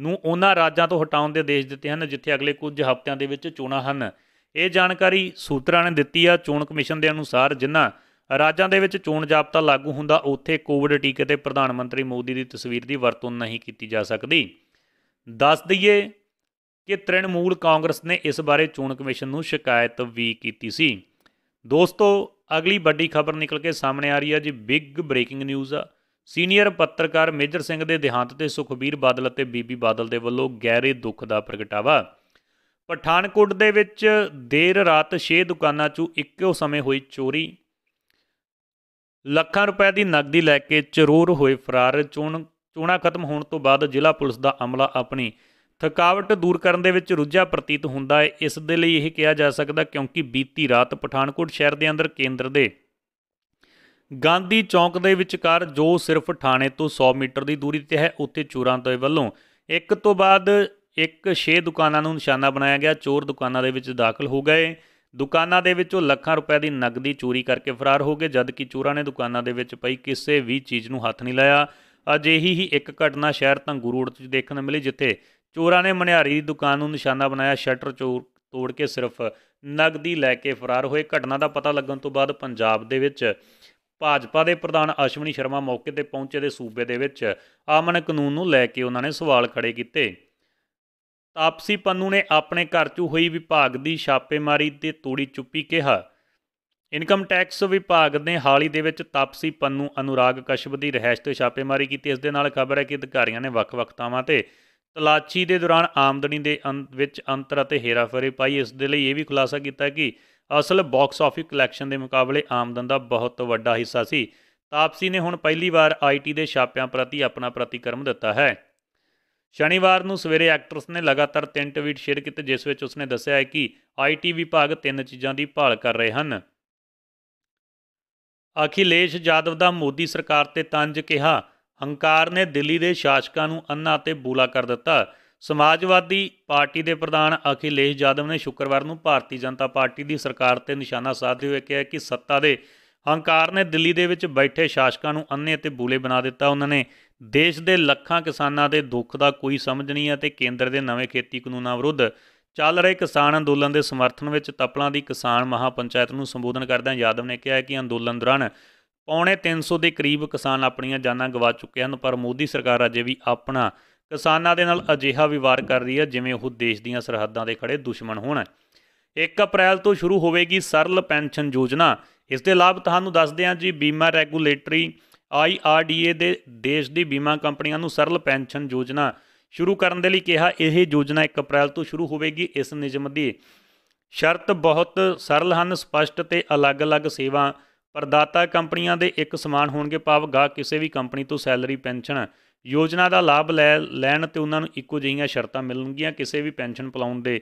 ਨੂੰ ਉਹਨਾਂ ਰਾਜਾਂ ਤੋਂ ਹਟਾਉਣ ਦੇ ਆਦੇਸ਼ ਦਿੱਤੇ ਹਨ ਜਿੱਥੇ ਅਗਲੇ ਕੁਝ ਹਫ਼ਤਿਆਂ ਦੇ ਵਿੱਚ ਚੋਣਾਂ ਹਨ ਇਹ ਜਾਣਕਾਰੀ ਸੂਤਰਾਂ ਨੇ ਦਿੱਤੀ ਆ ਚੋਣ ਕਮਿਸ਼ਨ ਦੇ ਅਨੁਸਾਰ ਜਿਨ੍ਹਾਂ ਰਾਜਾਂ ਦੇ ਵਿੱਚ ਚੋਣ ਜਾਬਤਾ ਲਾਗੂ ਹੁੰਦਾ ਉੱਥੇ ਕੋਵਿਡ ਟੀਕੇ ਤੇ ਪ੍ਰਧਾਨ ਮੰਤਰੀ ਮੋਦੀ ਦੀ ਤਸਵੀਰ ਦੀ ਵਰਤੋਂ ਨਹੀਂ ਕੀਤੀ ਜਾ ਸਕਦੀ ਦੱਸ ਦਈਏ ਕਿ ਤ੍ਰਿਣਮੂਲ ਕਾਂਗਰਸ ਨੇ ਇਸ ਬਾਰੇ ਚੋਣ ਕਮਿਸ਼ਨ ਨੂੰ ਸ਼ਿਕਾਇਤ ਵੀ ਕੀਤੀ ਸੀ ਦੋਸਤੋ ਅਗਲੀ ਵੱਡੀ ਖਬਰ ਨਿਕਲ ਕੇ ਸਾਹਮਣੇ ਆ ਰਹੀ ਹੈ ਜੀ ਬਿਗ ਬ੍ਰੇਕਿੰਗ ਨਿਊਜ਼ ਆ ਸੀਨੀਅਰ ਪੱਤਰਕਾਰ ਮੇਜਰ ਸਿੰਘ ਦੇ ਦੇਹਾਂਤ ਤੇ ਸੁਖਬੀਰ ਬਾਦਲ ਅਤੇ ਬੀਬੀ ਬਾਦਲ ਦੇ ਵੱਲੋਂ ਗਹਿਰੇ ਦੁੱਖ ਦਾ ਪ੍ਰਗਟਾਵਾ ਪਠਾਨਕੋਟ ਦੇ ਵਿੱਚ ਦੇਰ ਰਾਤ 6 ਦੁਕਾਨਾਂ 'ਚੋਂ ਇੱਕੋ ਸਮੇਂ ਹੋਈ ਚੋਰੀ ਲੱਖਾਂ ਰੁਪਏ ਦੀ ਨਕਦੀ ਲੈ ਕੇ ਚਰੂਰ ਹੋਏ ਫਰਾਰ ਚੋਣ ਚੋਣਾ ਖਤਮ ਹੋਣ ਤੋਂ ਬਾਅਦ ਜ਼ਿਲ੍ਹਾ ਪੁਲਿਸ ਦਾ ਅਮਲਾ ਆਪਣੀ ਥਕਾਵਟ ਦੂਰ ਕਰਨ ਦੇ ਵਿੱਚ ਰੁੱਝਾ ਪ੍ਰਤੀਤ ਹੁੰਦਾ ਹੈ ਇਸ ਦੇ ਲਈ ਇਹ ਕਿਹਾ ਜਾ ਸਕਦਾ ਕਿਉਂਕਿ ਬੀਤੀ ਰਾਤ ਪਠਾਨਕੋਟ ਸ਼ਹਿਰ ਦੇ ਅੰਦਰ ਕੇਂਦਰ ਦੇ ਗਾਂਧੀ ਚੌਂਕ ਦੇ ਵਿਚਕਾਰ ਜੋ ਸਿਰਫ ਥਾਣੇ ਤੋਂ 100 ਮੀਟਰ ਦੀ ਦੂਰੀ ਤੇ ਹੈ ਉੱਥੇ ਚੋਰਾਂ ਦੇ ਵੱਲੋਂ ਇੱਕ ਤੋਂ ਬਾਅਦ ਇੱਕ 6 ਦੁਕਾਨਾਂ ਨੂੰ ਨਿਸ਼ਾਨਾ ਬਣਾਇਆ ਗਿਆ ਚੋਰ ਦੁਕਾਨਾਂ ਦੇ ਵਿੱਚ ਦਾਖਲ ਹੋ ਗਏ ਦੁਕਾਨਾਂ ਦੇ ਵਿੱਚੋਂ ਲੱਖਾਂ ਰੁਪਏ ਦੀ ਨਗਦੀ ਚੋਰੀ ਕਰਕੇ ਫਰਾਰ ਹੋ ਗਏ ਜਦਕਿ ਚੋਰਾਂ ਨੇ ਦੁਕਾਨਾਂ ਦੇ ਵਿੱਚ ਪਈ ਕਿਸੇ ਵੀ ਚੀਜ਼ ਨੂੰ ਹੱਥ ਨਹੀਂ ਲਾਇਆ ਅਜਿਹੀ ਹੀ ਇੱਕ ਘਟਨਾ ਸ਼ਹਿਰ ਤੰਗੂ ਵਿੱਚ 'ਚ ਦੇਖਣ ਨੂੰ ਮਿਲੀ ਜਿੱਥੇ ਚੋਰਾਂ ਨੇ ਮਨਿਆਰੀ ਦੀ ਦੁਕਾਨ ਨੂੰ ਨਿਸ਼ਾਨਾ ਬਣਾਇਆ ਸ਼ਟਰ ਚੋਰ ਤੋੜ ਕੇ ਸਿਰਫ ਨਗਦੀ ਲੈ ਕੇ ਫਰਾਰ ਹੋਏ ਘਟਨਾ ਦਾ ਪਤਾ ਲੱਗਣ ਤੋਂ ਬਾਅਦ ਪੰਜਾਬ ਦੇ ਵਿੱਚ ਭਾਜਪਾ ਦੇ ਪ੍ਰਧਾਨ ਅਸ਼ਵਨੀ ਸ਼ਰਮਾ ਮੌਕੇ ਤੇ ਪਹੁੰਚੇ ਦੇ ਸੂਬੇ ਦੇ ਵਿੱਚ ਆਮਨ ਕਾਨੂੰਨ ਨੂੰ ਲੈ ਕੇ ਉਹਨਾਂ ਨੇ ਸਵਾਲ ਖੜੇ ਕੀਤੇ ਤਾਪਸੀ ਪੰਨੂ ਨੇ ਆਪਣੇ ਘਰ 'ਚ ਹੋਈ ਵਿਭਾਗ ਦੀ ਛਾਪੇਮਾਰੀ ਤੇ ਤੋੜੀ ਚੁੱਪੀ ਕਿਹਾ ਇਨਕਮ ਟੈਕਸ ਵਿਭਾਗ ਨੇ ਹਾਲੀ ਦੇ ਵਿੱਚ ਤਾਪਸੀ ਪੰਨੂ ਅਨੁਰਾਗ ਕਸ਼ਬ ਦੀ ਰਹਿਸ਼ ਤੇ ਛਾਪੇਮਾਰੀ ਕੀਤੀ ਇਸ ਦੇ ਨਾਲ ਖਬਰ ਹੈ ਕਿ ਅਧਿਕਾਰੀਆਂ ਨੇ ਵੱਖ-ਵੱਖ ਥਾਵਾਂ ਤੇ ਤਲਾਸ਼ੀ ਦੇ ਦੌਰਾਨ ਆਮਦਨੀ ਦੇ ਵਿੱਚ ਅੰਤਰ ਅਤੇ ਹੇਰਾਫੇਰੀ ਪਾਈ ਇਸ ਦੇ ਲਈ ਇਹ ਵੀ ਖੁਲਾਸਾ ਕੀਤਾ ਕਿ ਅਸਲ ਬਾਕਸ ਆਫਿਸ ਕਲੈਕਸ਼ਨ ਦੇ ਮੁਕਾਬਲੇ ਆਮਦਨ ਦਾ ਬਹੁਤ ਵੱਡਾ ਹਿੱਸਾ ਸੀ ਤਾਪਸੀ ਨੇ ਹੁਣ ਪਹਿਲੀ ਵਾਰ ਆਈਟੀ ਦੇ ਛਾਪਿਆਂ ਪ੍ਰਤੀ ਆਪਣਾ ਪ੍ਰਤੀਕਰਮ ਦਿੱਤਾ ਹੈ ਸ਼ਨੀਵਾਰ ਨੂੰ ਸਵੇਰੇ ਐਕਟਰਸ ਨੇ ਲਗਾਤਾਰ ਤਿੰਨ ਟਵੀਟ ਸ਼ੇਅਰ ਕੀਤੇ ਜਿਸ ਵਿੱਚ ਉਸਨੇ ਦੱਸਿਆ ਹੈ ਕਿ ਆਈਟੀ ਵਿਭਾਗ ਤਿੰਨ ਚੀਜ਼ਾਂ ਦੀ ਭਾਲ ਕਰ ਰਹੇ ਹਨ ਅਖਿਲੇਸ਼ ਜਾਦਵ ਦਾ ਮੋਦੀ ਸਰਕਾਰ ਤੇ ਤੰਜ ਕਿਹਾ ਹੰਕਾਰ ਨੇ ਦਿੱਲੀ ਦੇ ਸ਼ਾਸਕਾਂ ਨੂੰ ਅੰਨਾ ਤੇ ਬੂਲਾ ਕਰ ਦਿੱਤਾ ਸਮਾਜਵਾਦੀ ਪਾਰਟੀ ਦੇ ਪ੍ਰਧਾਨ ਅਖਿਲੇਸ਼ ਜਾਦਵ ਨੇ ਸ਼ੁੱਕਰਵਾਰ ਨੂੰ ਭਾਰਤੀ ਜਨਤਾ ਪਾਰਟੀ ਦੀ ਸਰਕਾਰ ਤੇ ਨਿਸ਼ਾਨਾ ਸਾਧਦੇ ਹੋਏ ਕਿਹਾ ਕਿ ਸੱਤਾ ਦੇ ਹੰਕਾਰ ਨੇ ਦਿੱਲੀ ਦੇ ਵਿੱਚ ਬੈਠੇ ਸ਼ਾਸਕਾਂ ਨੂੰ ਅੰਨੇ ਅਤੇ ਬੂਲੇ ਬਣਾ ਦਿੱਤਾ ਉਹਨਾਂ ਨੇ ਦੇਸ਼ ਦੇ ਲੱਖਾਂ ਕਿਸਾਨਾਂ ਦੇ ਦੁੱਖ ਦਾ ਕੋਈ ਸਮਝ ਨਹੀਂ ਹੈ ਤੇ ਕੇਂਦਰ ਦੇ ਨਵੇਂ ਖੇਤੀ ਕਾਨੂੰਨਾਂ ਵਿਰੁੱਧ ਚੱਲ ਰਹੇ ਕਿਸਾਨ ਅੰਦੋਲਨ ਦੇ ਸਮਰਥਨ ਵਿੱਚ ਤਪਲਾਂ ਦੀ ਕਿਸਾਨ ਮਹਾਪੰਚਾਇਤ ਨੂੰ ਸੰਬੋਧਨ ਕਰਦਿਆਂ ਯਾਦਵ ਨੇ ਕਿਹਾ ਕਿ ਅੰਦੋਲਨ ਦੌਰਾਨ ਪੌਣੇ 300 ਦੇ ਕਰੀਬ ਕਿਸਾਨ ਆਪਣੀਆਂ ਜਾਨਾਂ ਗਵਾ ਚੁੱਕੇ ਹਨ ਪਰ ਮੋਦੀ ਸਰਕਾਰ ਅਜੇ ਵੀ ਆਪਣਾ ਕਿਸਾਨਾਂ ਦੇ ਨਾਲ ਅਜਿਹਾ ਵਿਵਹਾਰ ਕਰ ਰਹੀ ਹੈ ਜਿਵੇਂ ਉਹ ਦੇਸ਼ ਦੀਆਂ ਸਰਹੱਦਾਂ ਦੇ ਖੜੇ ਦੁਸ਼ਮਣ ਹੋਣ 1 ਅਪ੍ਰੈਲ ਤੋਂ ਸ਼ੁਰੂ ਹੋਵੇਗੀ ਸਰਲ ਪੈਨਸ਼ਨ ਯੋਜਨਾ ਇਸ ਦੇ ਲਾਭ ਤੁਹਾਨੂੰ ਦੱਸਦੇ ਹਾਂ ਜੀ ਬੀਮਾ ਰੈਗੂਲੇਟਰੀ IRDA ਦੇ ਦੇਸ਼ ਦੀ ਬੀਮਾ ਕੰਪਨੀਆਂ ਨੂੰ ਸਰਲ ਪੈਨਸ਼ਨ ਯੋਜਨਾ ਸ਼ੁਰੂ ਕਰਨ ਦੇ ਲਈ ਕਿਹਾ ਇਹ ਯੋਜਨਾ 1 ਅਪ੍ਰੈਲ ਤੋਂ ਸ਼ੁਰੂ ਹੋਵੇਗੀ ਇਸ ਨਿਯਮ ਦੀ ਸ਼ਰਤ ਬਹੁਤ ਸਰਲ ਹਨ ਸਪਸ਼ਟ ਤੇ ਅਲੱਗ-ਅਲੱਗ ਸੇਵਾ ਪ੍ਰਦਾਤਾ ਕੰਪਨੀਆਂ ਦੇ ਇੱਕ ਸਮਾਨ ਹੋਣਗੇ ਪਾਵ ਭਾਵ ਕਿਸੇ ਵੀ ਕੰਪਨੀ ਤੋਂ ਸੈਲਰੀ ਪੈਨਸ਼ਨ ਯੋਜਨਾ ਦਾ ਲਾਭ ਲੈ ਲੈਣ ਤੇ ਉਹਨਾਂ ਨੂੰ ਇੱਕੋ ਜਿਹੀਆਂ ਸ਼ਰਤਾਂ ਮਿਲਣਗੀਆਂ ਕਿਸੇ ਵੀ ਪੈਨਸ਼ਨ ਪਲਾਉਣ ਦੇ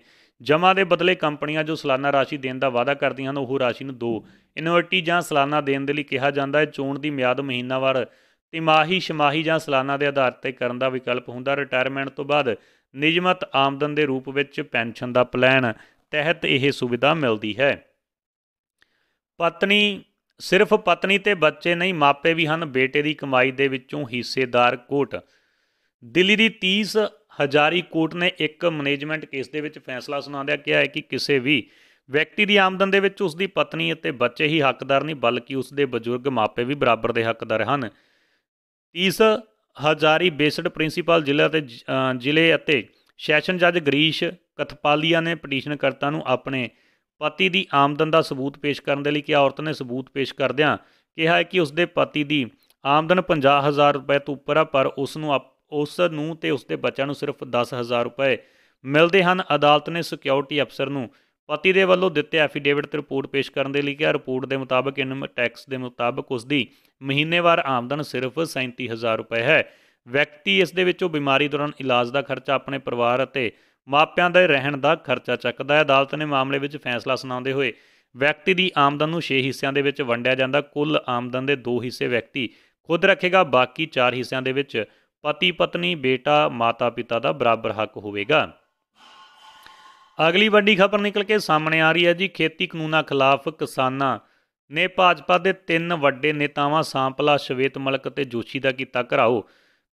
ਜਮਾ ਦੇ ਬਦਲੇ ਕੰਪਨੀਆਂ ਜੋ ਸਾਲਾਨਾ ਰਾਸ਼ੀ ਦੇਣ ਦਾ ਵਾਅਦਾ ਕਰਦੀਆਂ ਹਨ ਉਹ ਰਾਸ਼ੀ ਨੂੰ ਦੋ ਇਨਵਰਟੀ ਜਾਂ ਸਾਲਾਨਾ ਦੇਣ ਦੇ ਲਈ ਕਿਹਾ ਜਾਂਦਾ ਹੈ ਚੋਣ ਦੀ ਮਿਆਦ ਮਹੀਨਾਵਾਰ ਤਿਮਾਹੀ ਛਮਾਹੀ ਜਾਂ ਸਾਲਾਨਾ ਦੇ ਆਧਾਰ ਤੇ ਕਰਨ ਦਾ ਵਿਕਲਪ ਹੁੰਦਾ ਰਿਟਾਇਰਮੈਂਟ ਤੋਂ ਬਾਅਦ ਨਿਯਮਤ ਆਮਦਨ ਦੇ ਰੂਪ ਵਿੱਚ ਪੈਨਸ਼ਨ ਦਾ ਪਲਾਨ ਤਹਿਤ ਇਹ ਸੁਵਿਧਾ ਮਿਲਦੀ ਹੈ ਪਤਨੀ ਸਿਰਫ ਪਤਨੀ ਤੇ ਬੱਚੇ ਨਹੀਂ ਮਾਪੇ ਵੀ ਹਨ ਬੇਟੇ ਦੀ ਕਮਾਈ ਦੇ ਵਿੱਚੋਂ ਹਿੱਸੇਦਾਰ ਕੋਟ ਦਿੱਲੀ ਦੀ 30 ਹਜ਼ਾਰੀ ਕੋਟ ਨੇ ਇੱਕ ਮੈਨੇਜਮੈਂਟ ਕੇਸ ਦੇ ਵਿੱਚ ਫੈਸਲਾ ਸੁਣਾਉਂਦਿਆਂ ਕਿਹਾ ਹੈ ਕਿ ਕਿਸੇ ਵੀ ਵਿਅਕਤੀ ਦੀ ਆਮਦਨ ਦੇ ਵਿੱਚ ਉਸ ਦੀ ਪਤਨੀ ਅਤੇ ਬੱਚੇ ਹੀ ਹੱਕਦਾਰ ਨਹੀਂ ਬਲਕਿ ਉਸ ਦੇ ਬਜ਼ੁਰਗ ਮਾਪੇ ਵੀ ਬਰਾਬਰ ਦੇ ਹੱਕਦਾਰ ਹਨ 30 ਹਜ਼ਾਰੀ ਬੇਸਡ ਪ੍ਰਿੰਸੀਪਲ ਜ਼ਿਲ੍ਹਾ ਤੇ ਜ਼ਿਲ੍ਹੇ ਅਤੇ ਸੈਸ਼ਨ ਜੱਜ ਗਰੀਸ਼ ਕਥਪਾਲੀਆ ਨੇ ਪਟੀਸ਼ਨਕਰਤਾ ਨੂੰ ਆਪਣੇ ਪਤੀ ਦੀ ਆਮਦਨ ਦਾ ਸਬੂਤ ਪੇਸ਼ ਕਰਨ ਦੇ ਲਈ ਕਿ ਔਰਤ ਨੇ ਸਬੂਤ ਪੇਸ਼ ਕਰਦਿਆਂ ਕਿਹਾ ਹੈ ਕਿ ਉਸਦੇ ਪਤੀ ਦੀ ਆਮਦਨ 50000 ਰੁਪਏ ਤੋਂ ਉੱਪਰ ਆ ਪਰ ਉਸ ਨੂੰ ਉਸ ਨੂੰ ਤੇ ਉਸਦੇ ਬੱਚਿਆਂ ਨੂੰ ਸਿਰਫ 10000 ਰੁਪਏ ਮਿਲਦੇ ਹਨ ਅਦਾਲਤ ਨੇ ਸਿਕਿਉਰਿਟੀ ਅਫਸਰ ਨੂੰ ਪਤੀ ਦੇ ਵੱਲੋਂ ਦਿੱਤੇ ਐਫੀਡੇਵਿਟ ਤੇ ਰਿਪੋਰਟ ਪੇਸ਼ ਕਰਨ ਦੇ ਲਈ ਕਿਹਾ ਰਿਪੋਰਟ ਦੇ ਮੁਤਾਬਕ ਇਨਮ ਟੈਕਸ ਦੇ ਮੁਤਾਬਕ ਉਸ ਦੀ ਮਹੀਨੇਵਾਰ ਆਮਦਨ ਸਿਰਫ 37000 ਰੁਪਏ ਹੈ ਵਿਅਕਤੀ ਇਸ ਦੇ ਵਿੱਚੋਂ ਬਿਮਾਰੀ ਦੌਰਾਨ ਇਲਾਜ ਦਾ ਖਰਚਾ ਆਪਣੇ ਪਰਿਵਾਰ ਅਤੇ ਮਾਪਿਆਂ ਦੇ ਰਹਿਣ ਦਾ ਖਰਚਾ ਚੱਕਦਾ ਹੈ ਅਦਾਲਤ ਨੇ ਮਾਮਲੇ ਵਿੱਚ ਫੈਸਲਾ ਸੁਣਾਉਂਦੇ ਹੋਏ ਵਿਅਕਤੀ ਦੀ ਆਮਦਨ ਨੂੰ 6 ਹਿੱਸਿਆਂ ਦੇ ਵਿੱਚ ਵੰਡਿਆ ਜਾਂਦਾ ਕੁੱਲ ਆਮਦਨ ਦੇ 2 ਹਿੱਸੇ ਵਿਅਕਤੀ ਖੁਦ ਰੱਖੇਗਾ ਬਾਕੀ 4 ਹਿੱਸਿਆਂ ਦੇ ਵਿੱਚ ਪਤੀ ਪਤਨੀ ਬੇਟਾ ਮਾਤਾ ਪਿਤਾ ਦਾ ਬਰਾਬਰ ਹੱਕ ਹੋਵੇਗਾ ਅਗਲੀ ਵੱਡੀ ਖਬਰ ਨਿਕਲ ਕੇ ਸਾਹਮਣੇ ਆ ਰਹੀ ਹੈ ਜੀ ਖੇਤੀ ਕਾਨੂੰਨਾਂ ਖਿਲਾਫ ਕਿਸਾਨਾਂ ਨੇ ਭਾਜਪਾ ਦੇ ਤਿੰਨ ਵੱਡੇ ਨੇਤਾਵਾਂ ਸਾਂਪਲਾ ਸ਼ਵੇਤ ਮਲਕ ਤੇ ਜੋਸ਼ੀ ਦਾ ਕੀਤਾ ਘਰਾਓ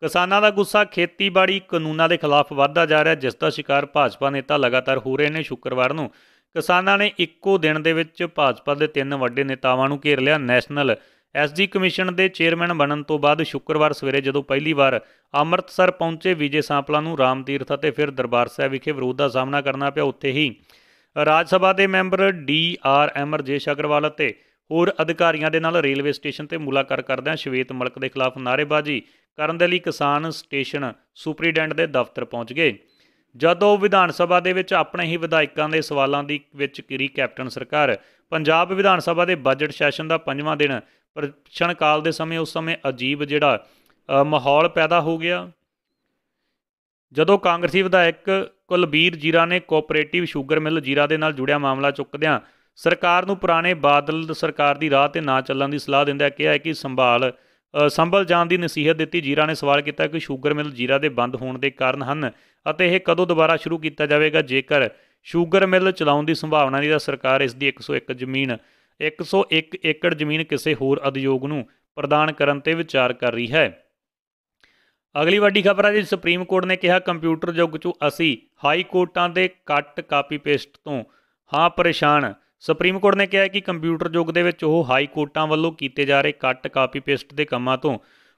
ਕਿਸਾਨਾਂ ਦਾ ਗੁੱਸਾ ਖੇਤੀਬਾੜੀ ਕਾਨੂੰਨਾਂ ਦੇ ਖਿਲਾਫ ਵਧਦਾ ਜਾ ਰਿਹਾ ਜਿਸ ਦਾ ਸ਼ਿਕਾਰ ਭਾਜਪਾ ਨੇਤਾ ਲਗਾਤਾਰ ਹੋ ਰਹੇ ਨੇ ਸ਼ੁੱਕਰਵਾਰ ਨੂੰ ਕਿਸਾਨਾਂ ਨੇ ਇੱਕੋ ਦਿਨ ਦੇ ਵਿੱਚ ਭਾਜਪਾ ਦੇ ਤਿੰਨ ਵੱਡੇ ਨੇਤਾਵਾਂ ਨੂੰ ਘੇਰ ਲਿਆ ਨੈਸ਼ਨਲ ਐਸਡੀ ਕਮਿਸ਼ਨ ਦੇ ਚੇਅਰਮੈਨ ਬਣਨ ਤੋਂ ਬਾਅਦ ਸ਼ੁੱਕਰਵਾਰ ਸਵੇਰੇ ਜਦੋਂ ਪਹਿਲੀ ਵਾਰ ਅੰਮ੍ਰਿਤਸਰ ਪਹੁੰਚੇ ਵਿਜੇ ਸਾਂਪਲਾ ਨੂੰ ਰਾਮ ਤੀਰਥ ਅਤੇ ਫਿਰ ਦਰਬਾਰ ਸਾਹਿਬ ਵਿਖੇ ਵਿਰੋਧ ਦਾ ਸਾਹਮਣਾ ਕਰਨਾ ਪਿਆ ਉੱਥੇ ਹੀ ਰਾਜ ਸਭਾ ਦੇ member D R M Rajesh Agarwal ਅਤੇ ਹੋਰ ਅਧਿਕਾਰੀਆਂ ਦੇ ਨਾਲ ਰੇਲਵੇ ਸਟੇਸ਼ਨ ਤੇ ਮੁਲਾਕਾਤ ਕਰਦਿਆਂ ਸ਼ਵੇਤ ਮਲਕ ਦੇ ਖਿਲਾਫ ਨਾਰੇਬਾਜ਼ੀ ਕਰਨ ਦੇ ਲਈ ਕਿਸਾਨ ਸਟੇਸ਼ਨ ਸੁਪਰੀਡੈਂਟ ਦੇ ਦਫ਼ਤਰ ਪਹੁੰਚ ਗਏ ਜਦੋਂ ਵਿਧਾਨ ਸਭਾ ਦੇ ਵਿੱਚ ਆਪਣੇ ਹੀ ਵਿਧਾਇਕਾਂ ਦੇ ਸਵਾਲਾਂ ਦੀ ਵਿੱਚ ਕਿਰੀ ਕੈਪਟਨ ਸਰਕਾਰ ਪੰਜਾਬ ਵਿਧਾਨ ਸਭਾ ਦੇ ਬਜਟ ਸੈਸ਼ਨ ਦਾ ਪੰਜਵਾਂ ਦਿਨ ਪ੍ਰਸ਼ਨ ਕਾਲ ਦੇ ਸਮੇਂ ਉਸ ਸਮੇਂ ਅਜੀਬ ਜਿਹੜਾ ਮਾਹੌਲ ਪੈਦਾ ਹੋ ਗਿਆ ਜਦੋਂ ਕਾਂਗਰਸੀ ਵਿਧਾਇਕ ਕੁਲਬੀਰ ਜੀਰਾ ਨੇ ਕੋਆਪਰੇਟਿਵ ਸ਼ੂਗਰ ਮਿਲ ਜੀਰਾ ਦੇ ਨਾਲ ਜੁੜਿਆ ਮਾਮਲਾ ਚੁੱਕਦਿਆਂ ਸਰਕਾਰ ਨੂੰ ਪੁਰਾਣੇ ਬਾਦਲ ਸਰਕਾਰ ਦੀ ਰਾਹ ਤੇ ਨਾ ਚੱਲਣ ਦੀ ਸਲਾਹ ਦਿੰਦਿਆਂ ਕਿਹਾ ਹੈ ਕਿ ਸੰਭਾਲ ਸੰਭਲ ਜਾਣ ਦੀ ਨਸੀਹਤ ਦਿੱਤੀ ਜੀਰਾ ਨੇ ਸਵਾਲ ਕੀਤਾ ਕਿ ਸ਼ੂਗਰ ਮਿਲ ਜੀਰਾ ਦੇ ਬੰਦ ਹੋਣ ਦੇ ਕਾਰਨ ਹਨ ਅਤੇ ਇਹ ਕਦੋਂ ਦੁਬਾਰਾ ਸ਼ੁਰੂ ਕੀਤਾ ਜਾਵੇਗਾ ਜੇਕਰ ਸ਼ੂਗਰ ਮਿਲ ਚਲਾਉਣ ਦੀ ਸੰਭਾਵਨਾ ਨਹੀਂ ਤਾਂ ਸਰਕਾਰ ਇਸ ਦੀ 101 ਜ਼ਮੀਨ 101 ਏਕੜ ਜ਼ਮੀਨ ਕਿਸੇ ਹੋਰ ਉਦਯੋਗ ਨੂੰ ਪ੍ਰਦਾਨ ਕਰਨ ਤੇ ਵਿਚਾਰ ਕਰ ਰਹੀ ਹੈ ਅਗਲੀ ਵੱਡੀ ਖਬਰ ਹੈ ਜੀ ਸੁਪਰੀਮ ਕੋਰਟ ਨੇ ਕਿਹਾ ਕੰਪਿਊਟਰ ਯੁੱਗ 'ਚ ਅਸੀਂ ਹਾਈ ਕੋਰਟਾਂ ਦੇ ਕੱਟ ਕਾਪੀ ਪੇਸਟ ਤੋਂ ਹਾਂ ਪਰੇਸ਼ਾਨ ਸੁਪਰੀਮ ਕੋਰਟ ਨੇ ਕਿਹਾ ਕਿ ਕੰਪਿਊਟਰ ਯੁੱਗ ਦੇ ਵਿੱਚ ਉਹ ਹਾਈ ਕੋਰਟਾਂ ਵੱਲੋਂ ਕੀਤੇ ਜਾ ਰਹੇ ਕੱਟ ਕਾਪੀ ਪੇਸਟ ਦੇ ਕੰਮਾਂ ਤੋਂ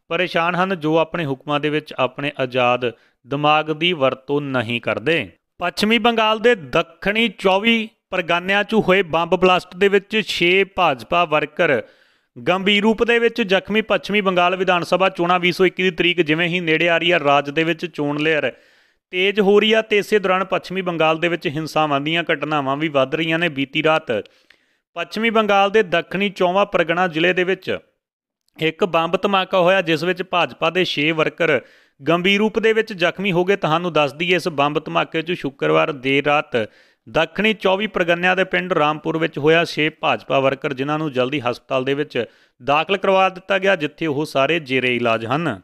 ਪਰੇਸ਼ਾਨ ਹਨ ਜੋ ਆਪਣੇ ਹੁਕਮਾਂ ਦੇ ਵਿੱਚ ਆਪਣੇ ਆਜ਼ਾਦ ਦਿਮਾਗ ਦੀ ਵਰਤੋਂ ਨਹੀਂ ਕਰਦੇ ਪੱਛਮੀ ਬੰਗਾਲ ਦੇ ਦੱਖਣੀ 24 ਪਰਗਾਨਿਆਂ 'ਚ ਹੋਏ ਬੰਬ ਬਲਾਸਟ ਦੇ ਵਿੱਚ 6 ਭਾਜਪਾ ਵਰਕਰ ਗੰਭੀਰ ਰੂਪ ਦੇ ਵਿੱਚ ਜ਼ਖਮੀ ਪੱਛਮੀ ਬੰਗਾਲ ਵਿਧਾਨ ਸਭਾ ਚੋਣਾਂ 2021 ਦੀ ਤਰੀਕ ਜਿਵੇਂ ਹੀ ਨੇੜੇ ਆ ਰਹੀ ਹੈ ਰਾਜ ਦੇ ਵਿੱਚ ਚੋਣ ਲੇਅਰ ਤੇਜ਼ ਹੋ ਰਹੀ ਆ ਤੇ ਇਸੇ ਦੌਰਾਨ ਪੱਛਮੀ ਬੰਗਾਲ ਦੇ ਵਿੱਚ ਹਿੰਸਾਵਾਂ ਦੀਆਂ ਘਟਨਾਵਾਂ ਵੀ ਵੱਧ ਰਹੀਆਂ ਨੇ ਬੀਤੀ ਰਾਤ ਪੱਛਮੀ ਬੰਗਾਲ ਦੇ ਦੱਖਣੀ ਚੌਵਾ ਪਰਗਣਾ ਜ਼ਿਲ੍ਹੇ ਦੇ ਵਿੱਚ ਇੱਕ ਬੰਬ ਧਮਾਕਾ ਹੋਇਆ ਜਿਸ ਵਿੱਚ ਭਾਜਪਾ ਦੇ 6 ਵਰਕਰ ਗੰਭੀਰ ਰੂਪ ਦੇ ਵਿੱਚ ਜ਼ਖਮੀ ਹੋ ਗਏ ਤੁਹਾਨੂੰ ਦੱਸ ਦਈਏ ਇਸ ਬੰਬ ਧਮਾਕੇ 'ਚ ਸ਼ੁੱਕਰਵਾਰ ਦੇਰ ਰਾਤ ਦੱਖਣੀ 24 ਪ੍ਰਗਨਿਆ ਦੇ ਪਿੰਡ ਰਾਮਪੁਰ ਵਿੱਚ ਹੋਇਆ 6 ਭਾਜਪਾ ਵਰਕਰ ਜਿਨ੍ਹਾਂ ਨੂੰ ਜਲਦੀ ਹਸਪਤਾਲ ਦੇ ਵਿੱਚ ਦਾਖਲ ਕਰਵਾ ਦਿੱਤਾ ਗਿਆ ਜਿੱਥੇ ਉਹ ਸਾਰੇ ਜੇਰੇ ਇਲਾਜ ਹਨ